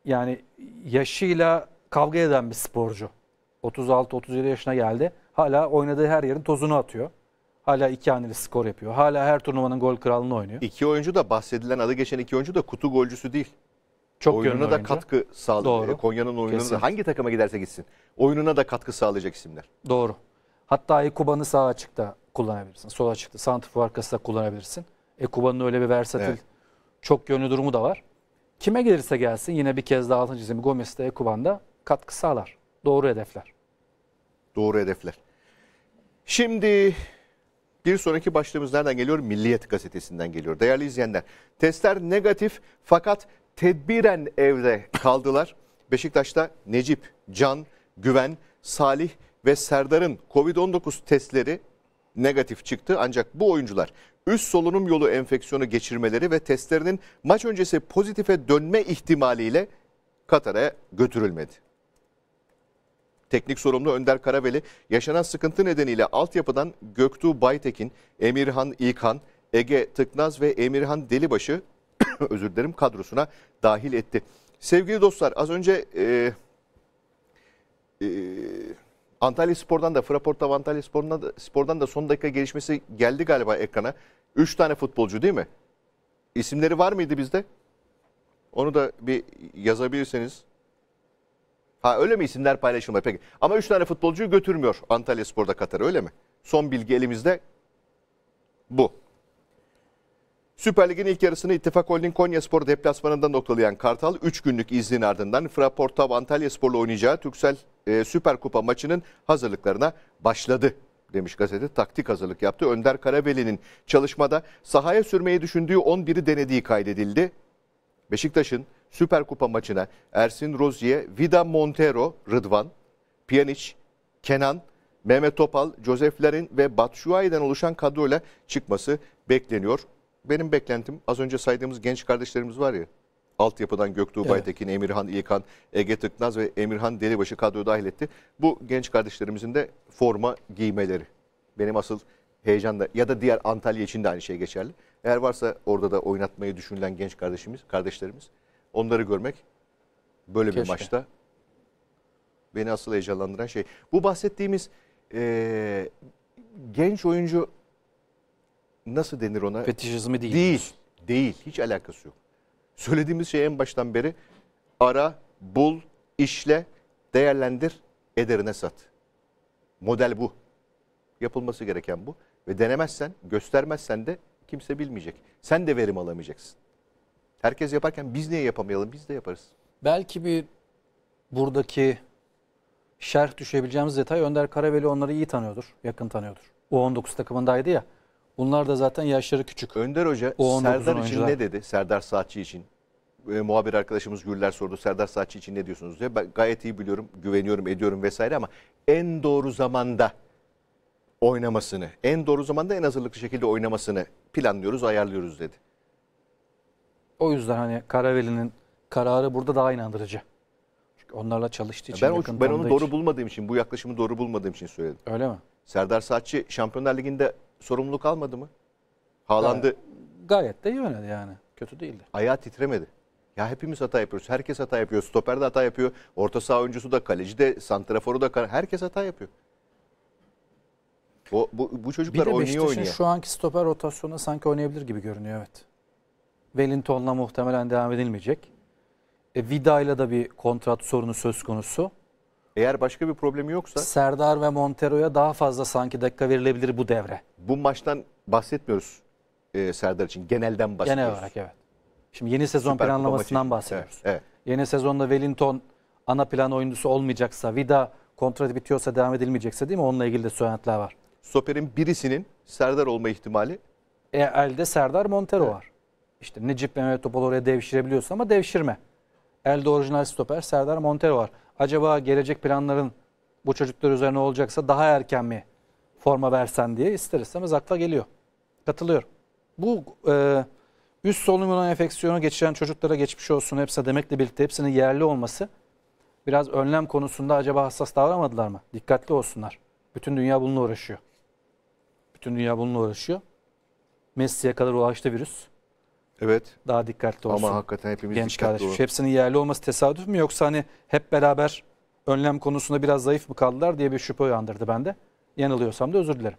yani yaşıyla kavga eden bir sporcu. 36-37 yaşına geldi. Hala oynadığı her yerin tozunu atıyor. Hala iki haneli skor yapıyor. Hala her turnuvanın gol kralını oynuyor. İki oyuncu da bahsedilen adı geçen iki oyuncu da kutu golcüsü değil. Çok oyununa da oyuncu. katkı sağlıyor. E, Konya'nın oyununa da hangi takıma giderse gitsin oyununa da katkı sağlayacak isimler. Doğru. Hatta Ekuban'ı sağ açıkta kullanabilirsin. Sol açıkta. Santifor arkası da kullanabilirsin. Ekuban'ın öyle bir versatil evet çok yönlü durumu da var. Kime gelirse gelsin yine bir kez daha altın Gomez Gomez'de Ekuban'da katkı sağlar. Doğru hedefler. Doğru hedefler. Şimdi bir sonraki başlığımız nereden geliyor? Milliyet gazetesinden geliyor. Değerli izleyenler, testler negatif fakat tedbiren evde kaldılar. Beşiktaş'ta Necip, Can, Güven, Salih ve Serdar'ın Covid-19 testleri negatif çıktı. Ancak bu oyuncular üst solunum yolu enfeksiyonu geçirmeleri ve testlerinin maç öncesi pozitife dönme ihtimaliyle Katar'a götürülmedi. Teknik sorumlu Önder Karaveli yaşanan sıkıntı nedeniyle altyapıdan Göktuğ Baytekin, Emirhan İlkan, Ege Tıknaz ve Emirhan Delibaşı özür dilerim kadrosuna dahil etti. Sevgili dostlar az önce e, e, Antalya Spor'dan da Fraport'ta Antalya Spor'dan da, Spor'dan da son dakika gelişmesi geldi galiba ekrana. 3 tane futbolcu değil mi? İsimleri var mıydı bizde? Onu da bir yazabilirseniz. Ha öyle mi isimler paylaşılmıyor peki. Ama 3 tane futbolcuyu götürmüyor Antalya Spor'da Katar öyle mi? Son bilgi elimizde bu. Süper Lig'in ilk yarısını İttifak Holding Konyaspor deplasmanında noktalayan Kartal 3 günlük iznin ardından Fraportav Antalyaspor'la oynayacağı Türksel e, Süper Kupa maçının hazırlıklarına başladı demiş gazete. Taktik hazırlık yaptı. Önder Karabeli'nin çalışmada sahaya sürmeyi düşündüğü 11'i denediği kaydedildi. Beşiktaş'ın Süper Kupa maçına Ersin Rozier, Vida Montero, Rıdvan, Pjanic, Kenan, Mehmet Topal, Josef Larin ve Batshuayi'den oluşan kadroyla çıkması bekleniyor benim beklentim az önce saydığımız genç kardeşlerimiz var ya. Altyapıdan Göktuğ evet. Baytekin, Emirhan İlkan, Ege Tıknaz ve Emirhan Delibaşı kadroya dahil etti. Bu genç kardeşlerimizin de forma giymeleri. Benim asıl heyecanla ya da diğer Antalya için de aynı şey geçerli. Eğer varsa orada da oynatmayı düşünülen genç kardeşimiz, kardeşlerimiz onları görmek böyle Keşke. bir maçta beni asıl heyecanlandıran şey. Bu bahsettiğimiz e, genç oyuncu nasıl denir ona? Fetişizmi değil. Değil. Değil. Hiç alakası yok. Söylediğimiz şey en baştan beri ara, bul, işle, değerlendir, ederine sat. Model bu. Yapılması gereken bu. Ve denemezsen, göstermezsen de kimse bilmeyecek. Sen de verim alamayacaksın. Herkes yaparken biz niye yapamayalım? Biz de yaparız. Belki bir buradaki şerh düşebileceğimiz detay Önder Karaveli onları iyi tanıyordur, yakın tanıyordur. O 19 takımındaydı ya. Bunlar da zaten yaşları küçük. Önder Hoca o Serdar için oyuncular. ne dedi? Serdar Saatçi için. E, muhabir arkadaşımız Güller sordu. Serdar Saatçi için ne diyorsunuz diye. Ben gayet iyi biliyorum, güveniyorum, ediyorum vesaire ama en doğru zamanda oynamasını, en doğru zamanda en hazırlıklı şekilde oynamasını planlıyoruz, ayarlıyoruz dedi. O yüzden hani Karaveli'nin kararı burada daha inandırıcı. Çünkü onlarla çalıştığı için. Ben, o, ben onu doğru için. bulmadığım için, bu yaklaşımı doğru bulmadığım için söyledim. Öyle mi? Serdar Saatçi Şampiyonlar Ligi'nde sorumluluk almadı mı? Haaland'ı gayet, gayet de iyi oynadı yani. Kötü değildi. Ayağı titremedi. Ya hepimiz hata yapıyoruz. Herkes hata yapıyor. Stoper de hata yapıyor. Orta saha oyuncusu da, kaleci de, santraforu da. Herkes hata yapıyor. Bu, bu, bu çocuklar oynuyor oynuyor. Bir de oynuyor. şu anki stoper rotasyonunda sanki oynayabilir gibi görünüyor evet. Wellington'la muhtemelen devam edilmeyecek. E, Vida'yla da bir kontrat sorunu söz konusu. Eğer başka bir problemi yoksa... Serdar ve Montero'ya daha fazla sanki dakika verilebilir bu devre. Bu maçtan bahsetmiyoruz e, Serdar için. Genelden bahsediyoruz. Genel olarak evet. Şimdi yeni sezon Süper planlamasından bahsediyoruz. Evet, evet. Yeni sezonda Wellington ana plan oyuncusu olmayacaksa, Vida kontratı bitiyorsa devam edilmeyecekse değil mi? Onunla ilgili de söylentiler var. Soperin birisinin Serdar olma ihtimali. E, elde Serdar Montero evet. var. İşte Necip Mehmet Topal oraya devşirebiliyorsun ama devşirme. Elde orijinal stoper Serdar Montero var acaba gelecek planların bu çocuklar üzerine olacaksa daha erken mi forma versen diye ister istemez akla geliyor. Katılıyorum. Bu e, üst solunum yolu enfeksiyonu geçiren çocuklara geçmiş olsun hepsi demekle birlikte hepsinin yerli olması biraz önlem konusunda acaba hassas davranmadılar mı? Dikkatli olsunlar. Bütün dünya bununla uğraşıyor. Bütün dünya bununla uğraşıyor. Messi'ye kadar ulaştı virüs. Evet. Daha dikkatli olsun. Ama hakikaten hepimiz Genç dikkatli kardeşim. olalım. Hepsinin yerli olması tesadüf mü yoksa hani hep beraber önlem konusunda biraz zayıf mı kaldılar diye bir şüphe uyandırdı bende. Yanılıyorsam da özür dilerim.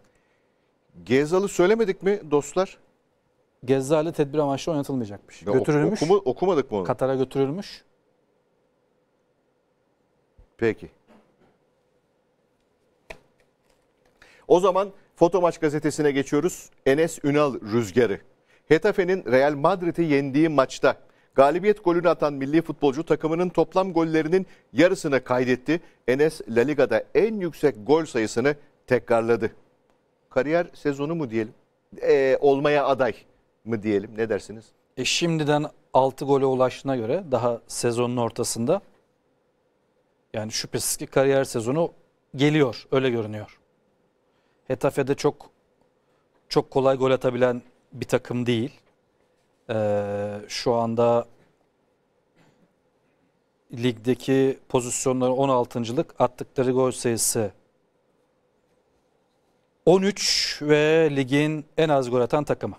Gezal'ı söylemedik mi dostlar? Gezzali tedbir amaçlı oynatılmayacakmış. Ya götürülmüş. Okuma, okumadık mı onu? Katar'a götürülmüş. Peki. O zaman Foto Maç gazetesine geçiyoruz. Enes Ünal Rüzgarı. Hetafe'nin Real Madrid'i yendiği maçta galibiyet golünü atan milli futbolcu takımının toplam gollerinin yarısını kaydetti. Enes La Liga'da en yüksek gol sayısını tekrarladı. Kariyer sezonu mu diyelim? E, olmaya aday mı diyelim? Ne dersiniz? E şimdiden 6 gole ulaştığına göre daha sezonun ortasında yani şüphesiz ki kariyer sezonu geliyor. Öyle görünüyor. Hetafe'de çok çok kolay gol atabilen bir takım değil. Ee, şu anda ligdeki pozisyonları 16.lık attıkları gol sayısı 13 ve ligin en az gol atan takımı.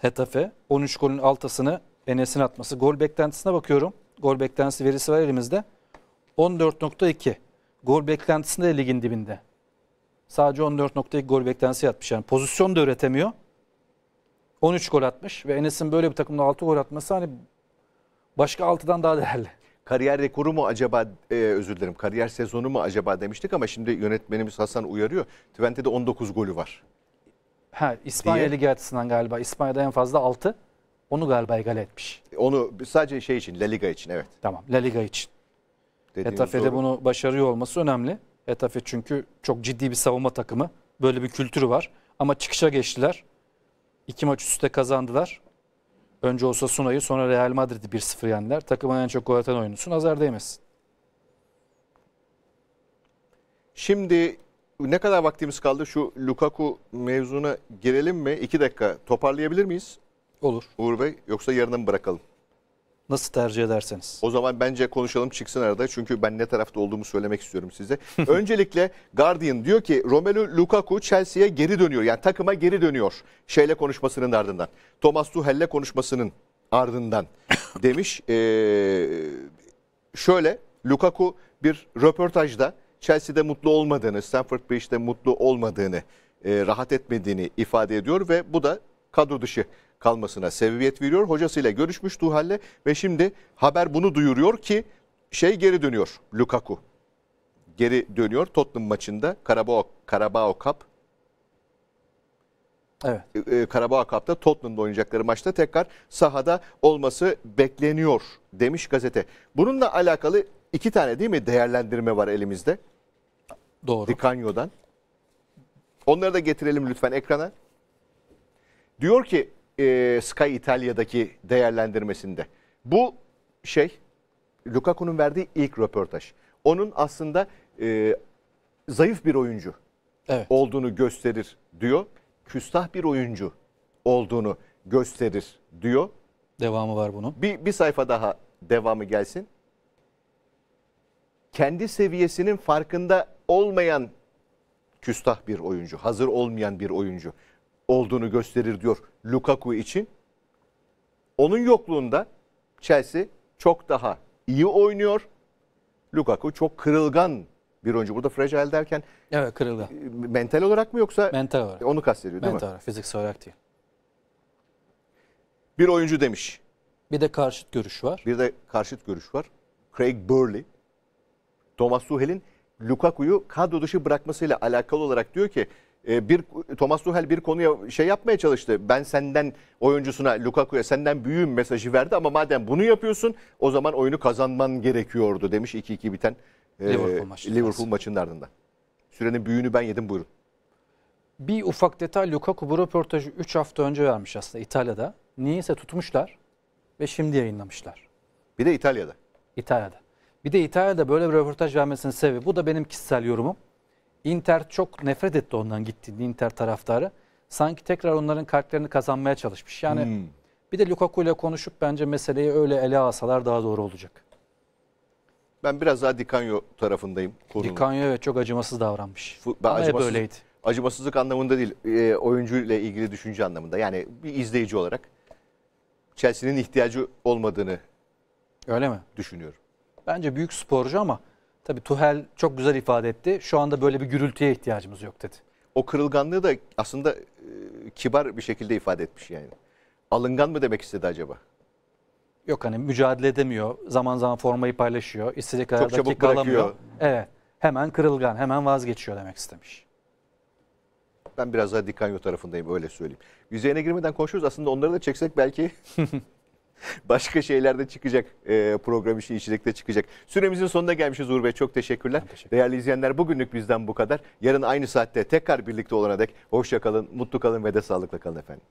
Hetafe 13 golün altısını Enes'in atması. Gol beklentisine bakıyorum. Gol beklentisi verisi var elimizde. 14.2. Gol beklentisinde ligin dibinde. Sadece 14.2 gol beklentisi yatmış. Yani pozisyon da üretemiyor. 13 gol atmış ve Enes'in böyle bir takımda 6 gol atması hani başka 6'dan daha değerli. Kariyer rekoru mu acaba e, özür dilerim kariyer sezonu mu acaba demiştik ama şimdi yönetmenimiz Hasan uyarıyor. Twente'de 19 golü var. Ha İspanya diye. Ligi açısından galiba İspanya'da en fazla 6. Onu galiba egale etmiş. E, onu sadece şey için La Liga için evet. Tamam La Liga için. Dediğiniz Etafe'de bunu başarıyor olması önemli. Etafe çünkü çok ciddi bir savunma takımı. Böyle bir kültürü var. Ama çıkışa geçtiler. İki maç üstte kazandılar. Önce olsa Sunayı, sonra Real Madrid'i 1-0 yendiler. Takımın en çok gol atan oyuncusu nazar değmesin. Şimdi ne kadar vaktimiz kaldı? Şu Lukaku mevzuna girelim mi? İki dakika toparlayabilir miyiz? Olur. Uğur Bey yoksa yarına mı bırakalım? Nasıl tercih ederseniz. O zaman bence konuşalım çıksın arada. Çünkü ben ne tarafta olduğumu söylemek istiyorum size. Öncelikle Guardian diyor ki Romelu Lukaku Chelsea'ye geri dönüyor. Yani takıma geri dönüyor. Şeyle konuşmasının ardından. Thomas Tuchel'le konuşmasının ardından demiş. Ee, şöyle Lukaku bir röportajda Chelsea'de mutlu olmadığını, Stanford Bridge'de mutlu olmadığını, e, rahat etmediğini ifade ediyor ve bu da kadro dışı kalmasına sebebiyet veriyor. Hocasıyla görüşmüş Tuhal'le ve şimdi haber bunu duyuruyor ki şey geri dönüyor Lukaku. Geri dönüyor Tottenham maçında Karabao, Karabağ Cup. Evet. Ee, Karabağ e, Cup'ta Tottenham'da oynayacakları maçta tekrar sahada olması bekleniyor demiş gazete. Bununla alakalı iki tane değil mi değerlendirme var elimizde? Doğru. Dikanyo'dan. Onları da getirelim lütfen ekrana. Diyor ki e, Sky İtalya'daki değerlendirmesinde. Bu şey Lukaku'nun verdiği ilk röportaj. Onun aslında e, zayıf bir oyuncu evet. olduğunu gösterir diyor. Küstah bir oyuncu olduğunu gösterir diyor. Devamı var bunun. Bir, bir sayfa daha devamı gelsin. Kendi seviyesinin farkında olmayan küstah bir oyuncu, hazır olmayan bir oyuncu olduğunu gösterir diyor Lukaku için. Onun yokluğunda Chelsea çok daha iyi oynuyor. Lukaku çok kırılgan bir oyuncu. Burada fragile derken evet, kırılgan. E, mental olarak mı yoksa mental olarak. onu kastediyor değil mental mi? Mental fiziksel olarak değil. Bir oyuncu demiş. Bir de karşıt görüş var. Bir de karşıt görüş var. Craig Burley, Thomas Tuchel'in Lukaku'yu kadro dışı bırakmasıyla alakalı olarak diyor ki e, bir Thomas Tuchel bir konuya şey yapmaya çalıştı. Ben senden oyuncusuna Lukaku'ya senden büyüğüm mesajı verdi ama madem bunu yapıyorsun o zaman oyunu kazanman gerekiyordu demiş 2-2 biten e, Liverpool, maçı Liverpool maçının ardından. Sürenin büyüğünü ben yedim buyurun. Bir ufak detay Lukaku bu röportajı 3 hafta önce vermiş aslında İtalya'da. Niyeyse tutmuşlar ve şimdi yayınlamışlar. Bir de İtalya'da. İtalya'da. Bir de İtalya'da böyle bir röportaj vermesinin sebebi bu da benim kişisel yorumum. Inter çok nefret etti ondan gittiğinde Inter taraftarı. Sanki tekrar onların kalplerini kazanmaya çalışmış. Yani hmm. bir de Lukaku ile konuşup bence meseleyi öyle ele alsalar daha doğru olacak. Ben biraz daha Dicanio tarafındayım. Konunun. Dicanio evet çok acımasız davranmış. Fu ben Ama acımasız, hep Acımasızlık anlamında değil, e, oyuncu ile ilgili düşünce anlamında. Yani bir izleyici olarak Chelsea'nin ihtiyacı olmadığını Öyle mi? Düşünüyorum. Bence büyük sporcu ama Tabii Tuhel çok güzel ifade etti. Şu anda böyle bir gürültüye ihtiyacımız yok dedi. O kırılganlığı da aslında e, kibar bir şekilde ifade etmiş yani. Alıngan mı demek istedi acaba? Yok hani mücadele edemiyor. Zaman zaman formayı paylaşıyor. İstediği kadar çok dakika alamıyor. Evet. Hemen kırılgan, hemen vazgeçiyor demek istemiş. Ben biraz daha Dikanyo tarafındayım öyle söyleyeyim. Yüzeyine girmeden konuşuyoruz. Aslında onları da çeksek belki Başka şeyler de çıkacak. E, program için içecekte çıkacak. Süremizin sonuna gelmişiz Uğur Bey. Çok teşekkürler. Teşekkür Değerli izleyenler bugünlük bizden bu kadar. Yarın aynı saatte tekrar birlikte olana dek hoşça kalın, mutlu kalın ve de sağlıkla kalın efendim.